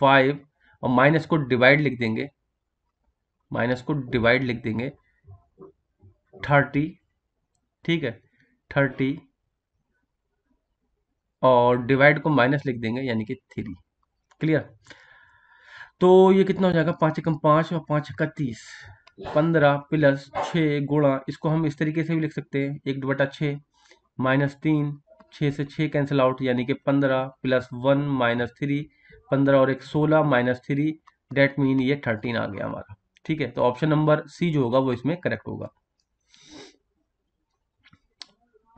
फाइव और माइनस को डिवाइड लिख देंगे माइनस को डिवाइड लिख देंगे थर्टी ठीक है थर्टी और डिवाइड को माइनस लिख देंगे यानी कि थ्री क्लियर तो ये कितना हो जाएगा पाँच एकम पाँच और पाँच इक्का तीस पंद्रह प्लस छः गुणा इसको हम इस तरीके से भी लिख सकते हैं एक बटा छः माइनस तीन छः से छः कैंसिल आउट यानी कि पंद्रह प्लस वन माइनस थ्री पंद्रह और एक सोलह माइनस थ्री डेट मीन ये थर्टीन आ गया हमारा ठीक है तो ऑप्शन नंबर सी जो होगा वो इसमें करेक्ट होगा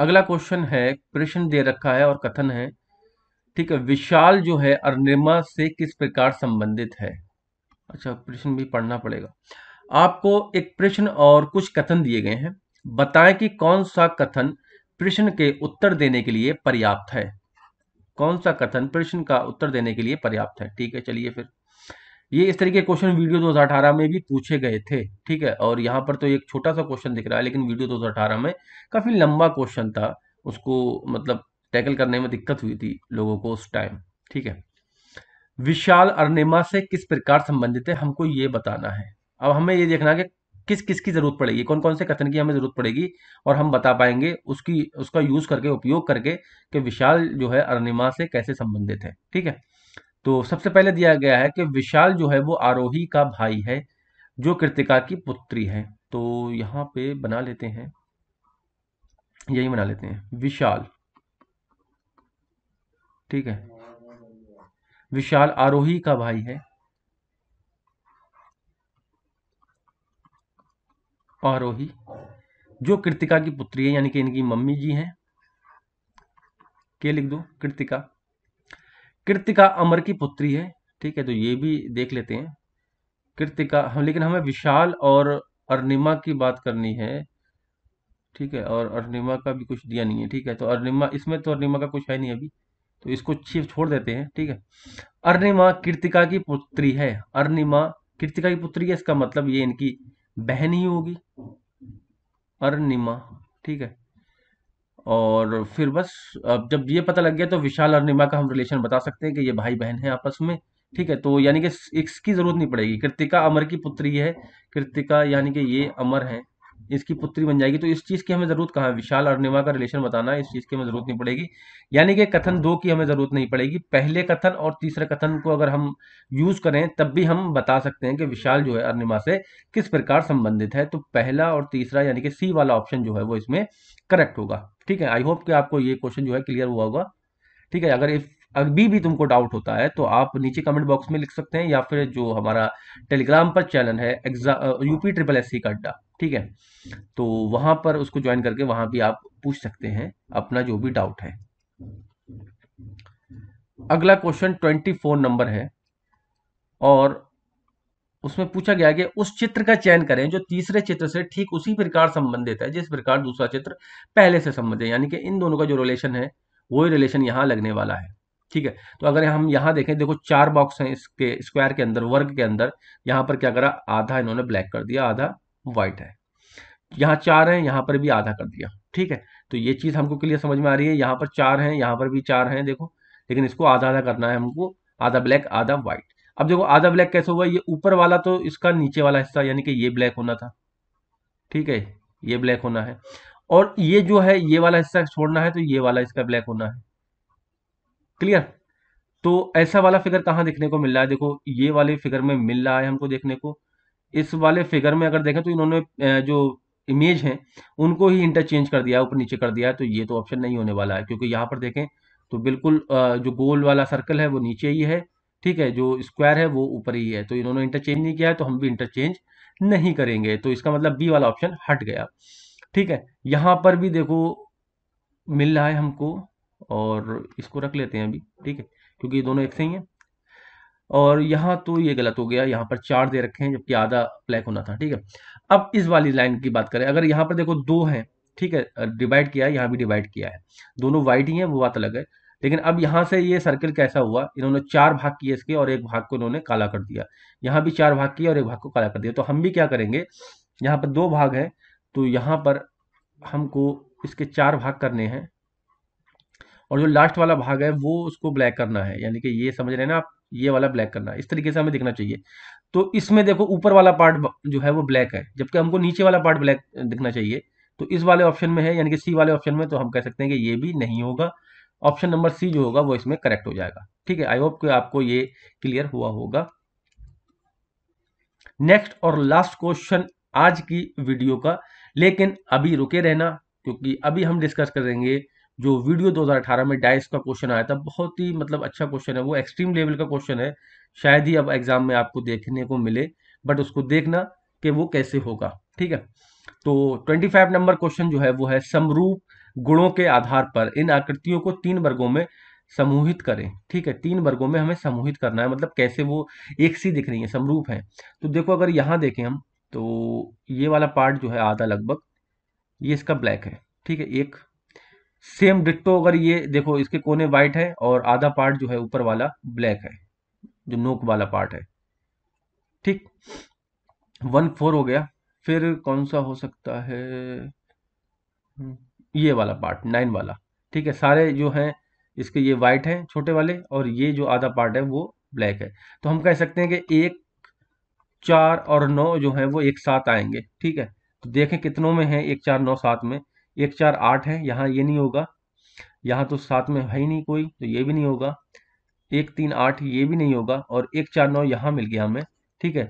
अगला क्वेश्चन है प्रश्न दे रखा है और कथन है ठीक है विशाल जो है अर्निमा से किस प्रकार संबंधित है अच्छा प्रश्न भी पढ़ना पड़ेगा आपको एक प्रश्न और कुछ कथन दिए गए हैं बताएं कि कौन सा कथन प्रश्न के उत्तर देने के लिए पर्याप्त है कौन सा कथन प्रश्न का उत्तर देने के लिए पर्याप्त है ठीक है चलिए फिर ये इस तरीके क्वेश्चन वीडियो 2018 में भी पूछे गए थे ठीक है और यहाँ पर तो एक छोटा सा क्वेश्चन दिख रहा है लेकिन वीडियो 2018 में काफ़ी लंबा क्वेश्चन था उसको मतलब टैकल करने में दिक्कत हुई थी लोगों को उस टाइम ठीक है विशाल अर्निमा से किस प्रकार संबंधित है हमको ये बताना है अब हमें ये देखना कि किस किस की ज़रूरत पड़ेगी कौन कौन से कथन की हमें ज़रूरत पड़ेगी और हम बता पाएंगे उसकी उसका यूज़ करके उपयोग करके कि विशाल जो है अरणिमा से कैसे संबंधित है ठीक है तो सबसे पहले दिया गया है कि विशाल जो है वो आरोही का भाई है जो कृतिका की पुत्री है तो यहाँ पे बना लेते हैं यही बना लेते हैं विशाल ठीक है विशाल आरोही का भाई है आरोही जो कृतिका की पुत्री है यानी कि इनकी मम्मी जी हैं के लिख दो कृतिका कृतिका अमर की पुत्री है ठीक है तो ये भी देख लेते हैं कृतिका हम हाँ, लेकिन हमें विशाल और अर्निमा की बात करनी है ठीक है और अर्निमा का भी कुछ दिया नहीं है ठीक है तो अर्निमा इसमें तो अर्निमा का कुछ है नहीं अभी तो इसको छोड़ देते हैं ठीक है अर्निमा कृतिका की पुत्री है अर्निमा कृतिका की पुत्री है इसका मतलब ये इनकी बहन ही होगी अर्निमा ठीक है और फिर बस अब जब ये पता लग गया तो विशाल अर्निमा का हम रिलेशन बता सकते हैं कि ये भाई बहन है आपस में ठीक है तो यानी कि इसकी जरूरत नहीं पड़ेगी कृतिका अमर की पुत्री है कृतिका यानी कि ये अमर है इसकी पुत्री बन जाएगी तो इस चीज़ की हमें ज़रूरत कहाँ विशाल और निमा का रिलेशन बताना इस चीज़ की हमें ज़रूरत नहीं पड़ेगी यानी कि कथन दो की हमें ज़रूरत नहीं पड़ेगी पहले कथन और तीसरे कथन को अगर हम यूज़ करें तब भी हम बता सकते हैं कि विशाल जो है अर्निमा से किस प्रकार संबंधित है तो पहला और तीसरा यानी कि सी वाला ऑप्शन जो है वो इसमें करेक्ट होगा ठीक है आई होप कि आपको ये क्वेश्चन जो है क्लियर हुआ होगा ठीक है अगर इफ अभी भी तुमको डाउट होता है तो आप नीचे कमेंट बॉक्स में लिख सकते हैं या फिर जो हमारा टेलीग्राम पर चैनल है exam UP triple S C का अड्डा ठीक है तो वहां पर उसको ज्वाइन करके वहां भी आप पूछ सकते हैं अपना जो भी डाउट है अगला क्वेश्चन ट्वेंटी फोर नंबर है और उसमें पूछा गया कि उस चित्र का चयन करें जो तीसरे चित्र से ठीक उसी प्रकार संबंधित है जिस प्रकार दूसरा चित्र पहले से संबंधित है यानी कि इन दोनों का जो रिलेशन है वही रिलेशन यहां लगने वाला है ठीक है तो अगर हम यहां देखें देखो चार बॉक्स हैं इसके स्क्वायर के अंदर वर्ग के अंदर यहां पर क्या करा आधा इन्होंने ब्लैक कर दिया आधा वाइट है यहाँ चार है यहाँ पर भी आधा कर दिया ठीक है तो ये चीज़ हमको क्लियर समझ में आ रही है यहाँ पर चार हैं यहाँ पर भी चार हैं देखो लेकिन इसको आधा आधा करना है हमको आधा ब्लैक आधा व्हाइट अब देखो आधा ब्लैक कैसे हुआ ये ऊपर वाला तो इसका नीचे वाला हिस्सा यानी कि ये ब्लैक होना था ठीक है ये ब्लैक होना है और ये जो है ये वाला हिस्सा छोड़ना है तो ये वाला इसका ब्लैक होना है क्लियर तो ऐसा वाला फिगर कहाँ देखने को मिल रहा है देखो ये वाले फिगर में मिल रहा है हमको देखने को इस वाले फिगर में अगर देखें तो इन्होंने जो इमेज है उनको ही इंटरचेंज कर दिया ऊपर नीचे कर दिया तो ये तो ऑप्शन नहीं होने वाला है क्योंकि यहाँ पर देखें तो बिल्कुल जो गोल वाला सर्कल है वो नीचे ही है ठीक है जो स्क्वायर है वो ऊपर ही है तो इन्होंने इंटरचेंज नहीं किया है तो हम भी इंटरचेंज नहीं करेंगे तो इसका मतलब बी वाला ऑप्शन हट गया ठीक है यहाँ पर भी देखो मिल रहा है हमको और इसको रख लेते हैं अभी ठीक है क्योंकि ये दोनों एक से ही हैं और यहाँ तो ये गलत हो गया यहाँ पर चार दे रखे हैं जबकि आधा ब्लैक होना था ठीक है अब इस वाली लाइन की बात करें अगर यहाँ पर देखो दो हैं ठीक है डिवाइड किया है यहाँ भी डिवाइड किया है दोनों वाइट ही हैं वो बात अलग है लेकिन अब यहाँ से ये सर्कल कैसा हुआ इन्होंने चार भाग किए इसके और एक भाग को इन्होंने काला कर दिया यहाँ भी चार भाग किए और एक भाग को काला कर दिया तो हम भी क्या करेंगे यहाँ पर दो भाग है तो यहाँ पर हमको इसके चार भाग करने हैं और जो लास्ट वाला भाग है वो उसको ब्लैक करना है यानी कि ये समझ रहे हैं ना आप ये वाला ब्लैक करना है इस तरीके से हमें दिखना चाहिए तो इसमें देखो ऊपर वाला पार्ट जो है वो ब्लैक है जबकि हमको नीचे वाला पार्ट ब्लैक दिखना चाहिए तो इस वाले ऑप्शन में है यानी कि सी वाले ऑप्शन में तो हम कह सकते हैं कि ये भी नहीं होगा ऑप्शन नंबर सी जो होगा वो इसमें करेक्ट हो जाएगा ठीक है आई होप कि आपको ये क्लियर हुआ होगा नेक्स्ट और लास्ट क्वेश्चन आज की वीडियो का लेकिन अभी रुके रहना क्योंकि अभी हम डिस्कस करेंगे जो वीडियो 2018 में डाइस का क्वेश्चन आया था बहुत ही मतलब अच्छा क्वेश्चन है वो एक्सट्रीम लेवल का क्वेश्चन है शायद ही अब एग्जाम में आपको देखने को मिले बट उसको देखना कि वो कैसे होगा ठीक है तो 25 नंबर क्वेश्चन जो है वो है समरूप गुणों के आधार पर इन आकृतियों को तीन वर्गों में समूहित करें ठीक है तीन वर्गों में हमें समूहित करना है मतलब कैसे वो एक सी दिख रही है समरूप है तो देखो अगर यहाँ देखें हम तो ये वाला पार्ट जो है आधा लगभग ये इसका ब्लैक है ठीक है एक सेम डिट्टो अगर ये देखो इसके कोने वाइट है और आधा पार्ट जो है ऊपर वाला ब्लैक है जो नोक वाला पार्ट है ठीक वन फोर हो गया फिर कौन सा हो सकता है हम्म, ये वाला पार्ट नाइन वाला ठीक है सारे जो हैं इसके ये व्हाइट हैं छोटे वाले और ये जो आधा पार्ट है वो ब्लैक है तो हम कह सकते हैं कि एक चार और नौ जो है वो एक साथ आएंगे ठीक है तो देखें कितनों में है एक चार नौ सात में एक चार आठ है यहाँ ये नहीं होगा यहाँ तो सात में है ही नहीं कोई तो ये भी नहीं होगा एक तीन आठ ये भी नहीं होगा और एक चार नौ यहाँ मिल गया हमें ठीक है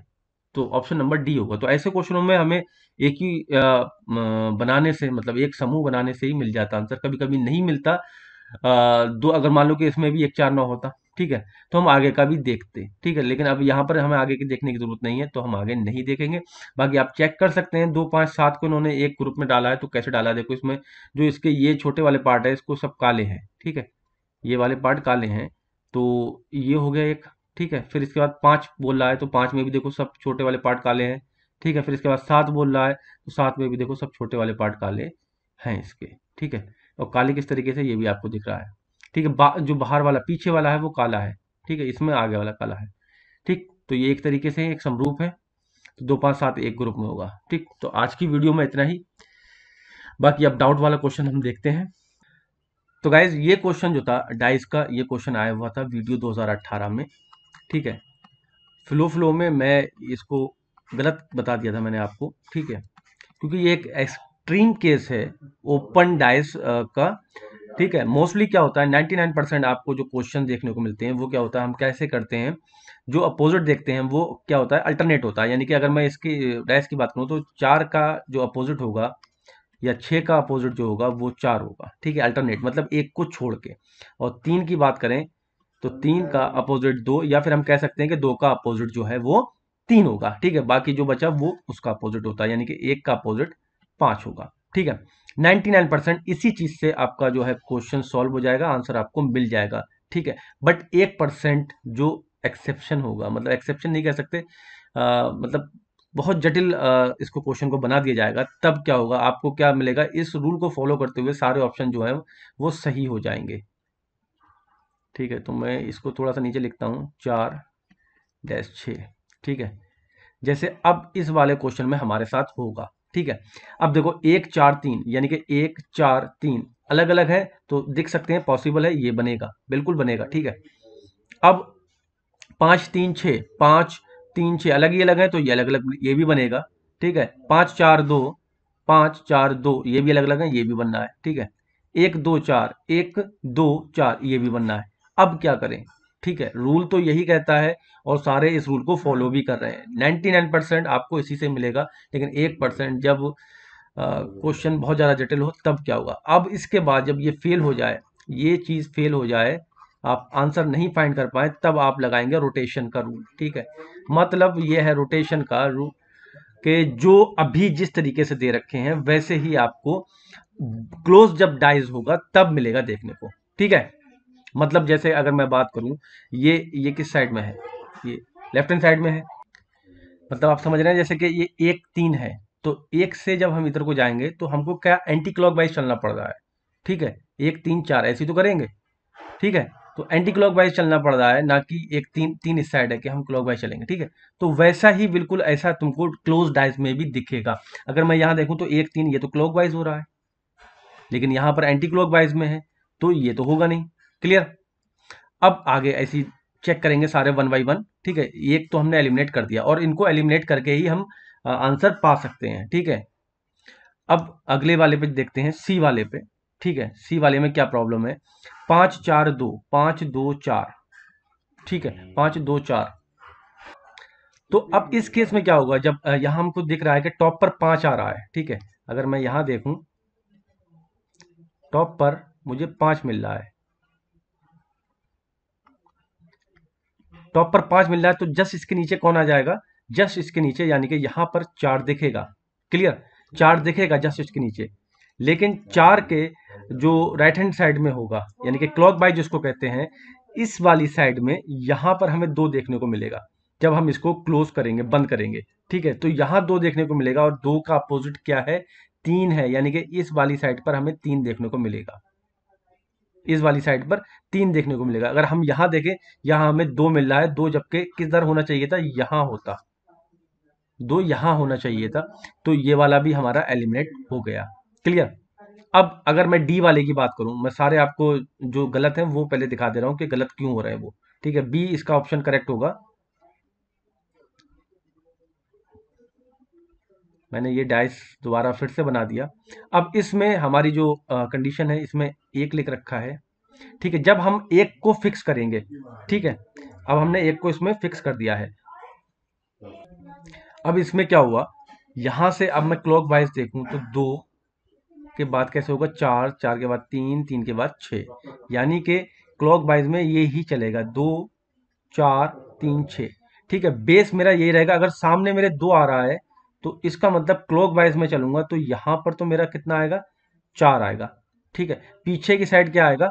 तो ऑप्शन नंबर डी होगा तो ऐसे क्वेश्चनों में हमें एक ही बनाने से मतलब एक समूह बनाने से ही मिल जाता आंसर कभी कभी नहीं मिलता आ, दो अगर मान लो कि इसमें भी एक चार नौ होता ठीक है तो हम आगे का भी देखते ठीक है लेकिन अब यहाँ पर हमें आगे की देखने की जरूरत नहीं है तो हम आगे नहीं देखेंगे बाकी आप चेक कर सकते हैं दो पाँच सात को इन्होंने एक ग्रुप में डाला है तो कैसे डाला है देखो इसमें जो इसके ये छोटे वाले पार्ट है इसको सब काले हैं ठीक है ये वाले पार्ट काले हैं तो ये हो गया एक ठीक है फिर इसके बाद पाँच बोल रहा है तो पाँच में भी देखो सब छोटे वाले पार्ट काले हैं ठीक है फिर इसके बाद सात बोल रहा है तो सात में भी देखो सब छोटे वाले पार्ट काले हैं इसके ठीक है और काले किस तरीके से ये भी आपको दिख रहा है ठीक है जो बाहर वाला पीछे वाला है वो काला है ठीक है इसमें आगे वाला काला है ठीक तो ये एक तरीके से एक समरूप है तो दो पाँच सात एक ग्रुप में होगा ठीक तो आज की वीडियो में इतना ही बाकी अब डाउट वाला क्वेश्चन हम देखते हैं तो गाइज ये क्वेश्चन जो था डाइस का ये क्वेश्चन आया हुआ था वीडियो 2018 में ठीक है फ्लो फ्लो में मैं इसको गलत बता दिया था मैंने आपको ठीक है क्योंकि ये एक एक्सट्रीम केस है ओपन डाइस का ठीक है मोस्टली क्या होता है 99 परसेंट आपको जो क्वेश्चन देखने को मिलते हैं वो क्या होता है हम कैसे करते हैं जो अपोजिट देखते हैं वो क्या होता है अल्टरनेट होता है यानी कि अगर मैं इसकी डैस की बात करूँ तो चार का जो अपोजिट होगा या छः का अपोजिट जो होगा वो चार होगा ठीक है अल्टरनेट मतलब एक को छोड़ के और तीन की बात करें तो तीन का अपोजिट दो या फिर हम कह सकते हैं कि दो का अपोजिट जो है वो तीन होगा ठीक है बाकी जो बचा वो उसका अपोजिट होता है यानी कि एक का अपोजिट पाँच होगा ठीक है 99 परसेंट इसी चीज से आपका जो है क्वेश्चन सॉल्व हो जाएगा आंसर आपको मिल जाएगा ठीक है बट एक परसेंट जो एक्सेप्शन होगा मतलब एक्सेप्शन नहीं कह सकते आ, मतलब बहुत जटिल आ, इसको क्वेश्चन को बना दिया जाएगा तब क्या होगा आपको क्या मिलेगा इस रूल को फॉलो करते हुए सारे ऑप्शन जो है वो सही हो जाएंगे ठीक है तो मैं इसको थोड़ा सा नीचे लिखता हूँ चार डैश छ ठीक है जैसे अब इस वाले क्वेश्चन में हमारे साथ होगा ठीक है अब देखो एक चार तीन यानी कि एक चार तीन अलग अलग है तो देख सकते हैं पॉसिबल है ये बनेगा बिल्कुल बनेगा ठीक है अब पाँच तीन छः पाँच तीन छः अलग ही अलग है तो ये अलग अलग ये भी बनेगा ठीक है पाँच चार दो पाँच चार दो ये भी अलग अलग है ये भी बनना है ठीक है एक दो चार एक दो चार ये भी बनना है अब क्या करें ठीक है रूल तो यही कहता है और सारे इस रूल को फॉलो भी कर रहे हैं नाइन्टी नाइन परसेंट आपको इसी से मिलेगा लेकिन एक परसेंट जब क्वेश्चन बहुत ज़्यादा जटिल हो तब क्या होगा अब इसके बाद जब ये फेल हो जाए ये चीज़ फेल हो जाए आप आंसर नहीं फाइंड कर पाए तब आप लगाएंगे रोटेशन का रूल ठीक है मतलब ये है रोटेशन का रूल के जो अभी जिस तरीके से दे रखे हैं वैसे ही आपको क्लोज जब डाइज होगा तब मिलेगा देखने को ठीक है मतलब जैसे अगर मैं बात करूं ये ये किस साइड में है ये लेफ्ट हैंड साइड में है मतलब आप समझ रहे हैं जैसे कि ये एक तीन है तो एक से जब हम इधर को जाएंगे तो हमको क्या एंटी क्लॉक वाइज चलना पड़ रहा है ठीक है एक तीन चार ऐसी तो करेंगे ठीक है तो एंटी क्लॉक वाइज चलना पड़ रहा है ना कि एक तीन तीन इस साइड है कि हम क्लॉक वाइज चलेंगे ठीक है तो वैसा ही बिल्कुल ऐसा तुमको क्लोज डाइस में भी दिखेगा अगर मैं यहां देखूँ तो एक तीन ये तो क्लॉक वाइज हो रहा है लेकिन यहाँ पर एंटी क्लॉक वाइज में है तो ये तो होगा नहीं क्लियर अब आगे ऐसी चेक करेंगे सारे वन बाई वन ठीक है एक तो हमने एलिमिनेट कर दिया और इनको एलिमिनेट करके ही हम आंसर पा सकते हैं ठीक है अब अगले वाले पे देखते हैं सी वाले पे ठीक है सी वाले में क्या प्रॉब्लम है पांच चार दो पांच दो चार ठीक है हम्म। पांच दो चार तो अब इस केस में क्या होगा जब यहां हमको दिख रहा है कि टॉप पर पांच आ रहा है ठीक है अगर मैं यहां देखू टॉप पर मुझे पांच मिल रहा है टॉप तो पर पांच मिल रहा है तो जस्ट इसके नीचे कौन आ जाएगा जस्ट इसके नीचे यानी कि यहां पर चार देखेगा क्लियर चार देखेगा जस्ट इसके नीचे लेकिन चार के जो राइट हैंड साइड में होगा यानी कि क्लॉक बाइज जिसको कहते हैं इस वाली साइड में यहां पर हमें दो देखने को मिलेगा जब हम इसको क्लोज करेंगे बंद करेंगे ठीक है तो यहां दो देखने को मिलेगा और दो का अपोजिट क्या है तीन है यानी कि इस वाली साइड पर हमें तीन देखने को मिलेगा इस वाली साइड पर तीन देखने को मिलेगा अगर हम यहां देखें यहां हमें दो मिल रहा है दो जबकि दर होना चाहिए था यहां होता दो यहां होना चाहिए था तो ये वाला भी हमारा एलिमिनेट हो गया क्लियर अब अगर मैं डी वाले की बात करूं मैं सारे आपको जो गलत हैं वो पहले दिखा दे रहा हूं कि गलत क्यों हो रहा है वो ठीक है बी इसका ऑप्शन करेक्ट होगा मैंने ये डाइस दोबारा फिर से बना दिया अब इसमें हमारी जो कंडीशन है इसमें एक लिख रखा है ठीक है जब हम एक को फिक्स करेंगे ठीक है अब हमने एक को इसमें फिक्स कर दिया है अब इसमें क्या हुआ यहां से अब मैं क्लॉक वाइज देखूँ तो दो के बाद कैसे होगा चार चार के बाद तीन तीन के बाद छ यानी कि क्लॉक वाइज में ये ही चलेगा दो चार तीन छ ठीक है बेस मेरा यही रहेगा अगर सामने मेरे दो आ रहा है तो इसका मतलब क्लॉक वाइज में चलूंगा तो यहां पर तो मेरा कितना आएगा चार आएगा ठीक है पीछे की साइड क्या आएगा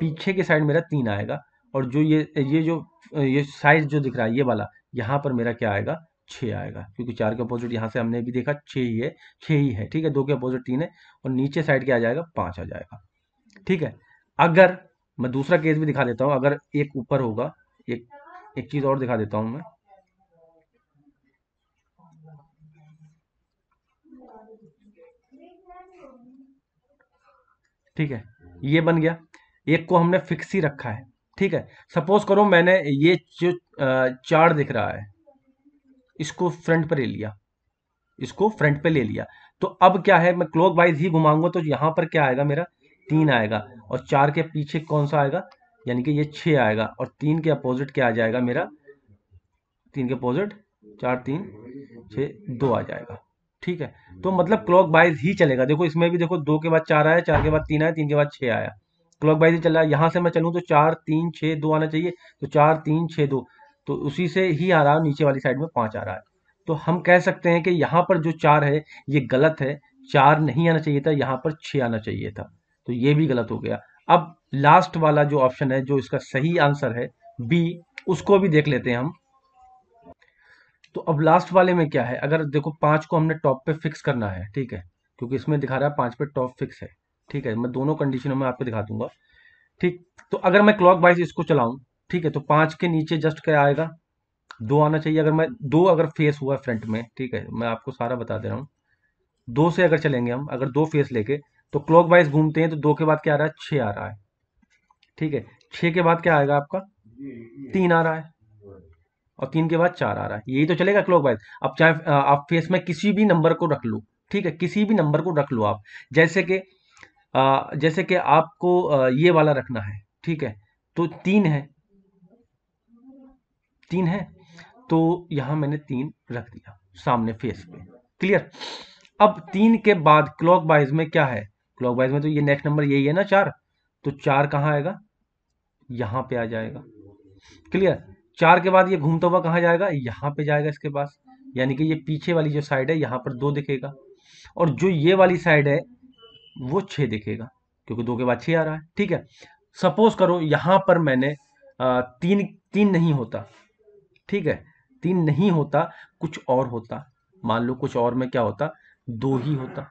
पीछे की साइड मेरा तीन आएगा और जो ये ये जो ये साइज जो दिख रहा है ये वाला यहां पर मेरा क्या आएगा छ आएगा क्योंकि चार के अपोजिट यहां से हमने भी देखा छ ही है छ ही है ठीक है दो के अपोजिट तीन है और नीचे साइड क्या आ जाएगा पांच आ जाएगा ठीक है अगर मैं दूसरा केस भी दिखा देता हूं अगर एक ऊपर होगा एक एक चीज़ और दिखा देता हूं मैं ठीक है ये बन गया एक को हमने फिक्स ही रखा है ठीक है सपोज करो मैंने ये जो चार दिख रहा है इसको फ्रंट पर ले लिया इसको फ्रंट पे ले लिया तो अब क्या है मैं क्लॉक वाइज ही घुमाऊंगा तो यहाँ पर क्या आएगा मेरा तीन आएगा और चार के पीछे कौन सा आएगा यानी कि ये छह आएगा और तीन के अपोजिट क्या आ जाएगा मेरा तीन के अपोजिट चार तीन छ दो आ जाएगा ठीक है हम्म। तो मतलब क्लॉक वाइज ही चलेगा देखो इसमें भी देखो दो के बाद चार आया चार के बाद तीन आया तीन के बाद छः आया क्लॉक वाइज ही चल रहा है यहाँ से मैं चलूँ तो चार तीन छः दो आना चाहिए तो चार तीन छः दो तो उसी से ही आ रहा है नीचे वाली साइड में पाँच आ रहा है तो हम कह सकते हैं कि यहाँ पर जो चार है ये गलत है चार नहीं आना चाहिए था यहाँ पर छः आना चाहिए था तो ये भी गलत हो गया अब लास्ट वाला जो ऑप्शन है जो इसका सही आंसर है बी उसको भी देख लेते हैं हम तो अब लास्ट वाले में क्या है अगर देखो पाँच को हमने टॉप पे फिक्स करना है ठीक है क्योंकि इसमें दिखा रहा है पाँच पे टॉप फिक्स है ठीक है मैं दोनों कंडीशनों में आपको दिखा दूंगा ठीक तो अगर मैं क्लॉक वाइज इसको चलाऊं ठीक है तो पाँच के नीचे जस्ट क्या आएगा दो आना चाहिए अगर मैं दो अगर फेस हुआ फ्रंट में ठीक है मैं आपको सारा बता दे रहा हूँ दो से अगर चलेंगे हम अगर दो फेस लेके तो क्लॉक वाइज घूमते हैं तो दो के बाद क्या आ रहा है छः आ रहा है ठीक है छः के बाद क्या आएगा आपका तीन आ रहा है और तीन के बाद चार आ रहा है यही तो चलेगा क्लॉक वाइज अब चाहे आप फेस में किसी भी नंबर को रख लो ठीक है किसी भी नंबर को रख लो आप जैसे कि जैसे कि आपको ये वाला रखना है ठीक है तो तीन है तीन है तो यहां मैंने तीन रख दिया सामने फेस पे क्लियर अब तीन के बाद क्लॉक वाइज में क्या है क्लॉक वाइज में तो ये नेक्स्ट नंबर यही है ना चार तो चार कहां आएगा यहां पे आ जाएगा क्लियर चार के बाद ये घूमता हुआ कहाँ जाएगा यहाँ पे जाएगा इसके पास यानी कि ये पीछे वाली जो साइड है यहाँ पर दो दिखेगा और जो ये वाली साइड है वो छः दिखेगा क्योंकि दो के बाद छः आ रहा है ठीक है सपोज करो यहाँ पर मैंने तीन तीन नहीं होता ठीक है तीन नहीं होता कुछ और होता मान लो कुछ और में क्या होता दो ही होता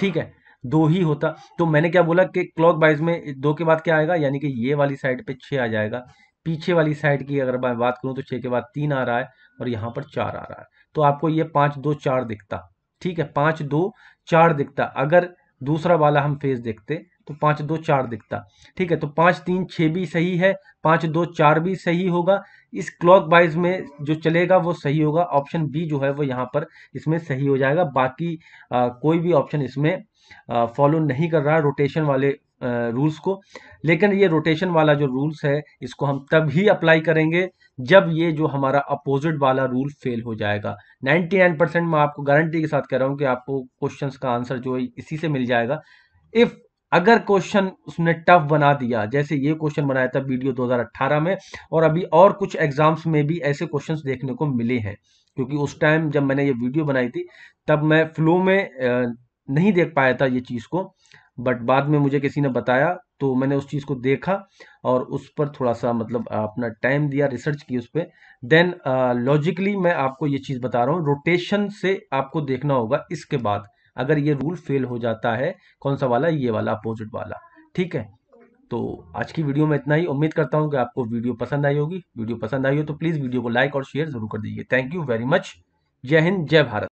ठीक है दो ही होता तो मैंने क्या बोला कि क्लॉक में दो के बाद क्या आएगा यानी कि ये वाली साइड पे छः आ जाएगा पीछे वाली साइड की अगर मैं बात करूँ तो छः के बाद तीन आ रहा है और यहाँ पर चार आ रहा है तो आपको ये पाँच दो चार दिखता ठीक है पाँच दो चार दिखता अगर दूसरा वाला हम फेज देखते तो पाँच दो चार दिखता ठीक है तो पाँच तीन छः भी सही है पाँच दो चार भी सही होगा इस क्लॉक वाइज में जो चलेगा वो सही होगा ऑप्शन बी जो है वो यहाँ पर इसमें सही हो जाएगा बाकी आ, कोई भी ऑप्शन इसमें फॉलो नहीं कर रहा रोटेशन वाले रूल्स को लेकिन ये रोटेशन वाला जो रूल्स है इसको हम तब ही अप्लाई करेंगे जब ये जो हमारा अपोजिट वाला रूल फेल हो जाएगा 99 परसेंट मैं आपको गारंटी के साथ कह रहा हूँ कि आपको क्वेश्चन का आंसर जो है इसी से मिल जाएगा इफ़ अगर क्वेश्चन उसने टफ बना दिया जैसे ये क्वेश्चन बनाया था वीडियो 2018 में और अभी और कुछ एग्जाम्स में भी ऐसे क्वेश्चंस देखने को मिले हैं क्योंकि उस टाइम जब मैंने ये वीडियो बनाई थी तब मैं फ्लो में नहीं देख पाया था ये चीज़ को बट बाद में मुझे किसी ने बताया तो मैंने उस चीज़ को देखा और उस पर थोड़ा सा मतलब अपना टाइम दिया रिसर्च की उस पर देन लॉजिकली मैं आपको ये चीज़ बता रहा हूँ रोटेशन से आपको देखना होगा इसके बाद अगर ये रूल फेल हो जाता है कौन सा वाला ये वाला अपोजिट वाला ठीक है तो आज की वीडियो में इतना ही उम्मीद करता हूँ कि आपको वीडियो पसंद आई होगी वीडियो पसंद आई हो तो प्लीज़ वीडियो को लाइक और शेयर जरूर कर दीजिए थैंक यू वेरी मच जय हिंद जय भारत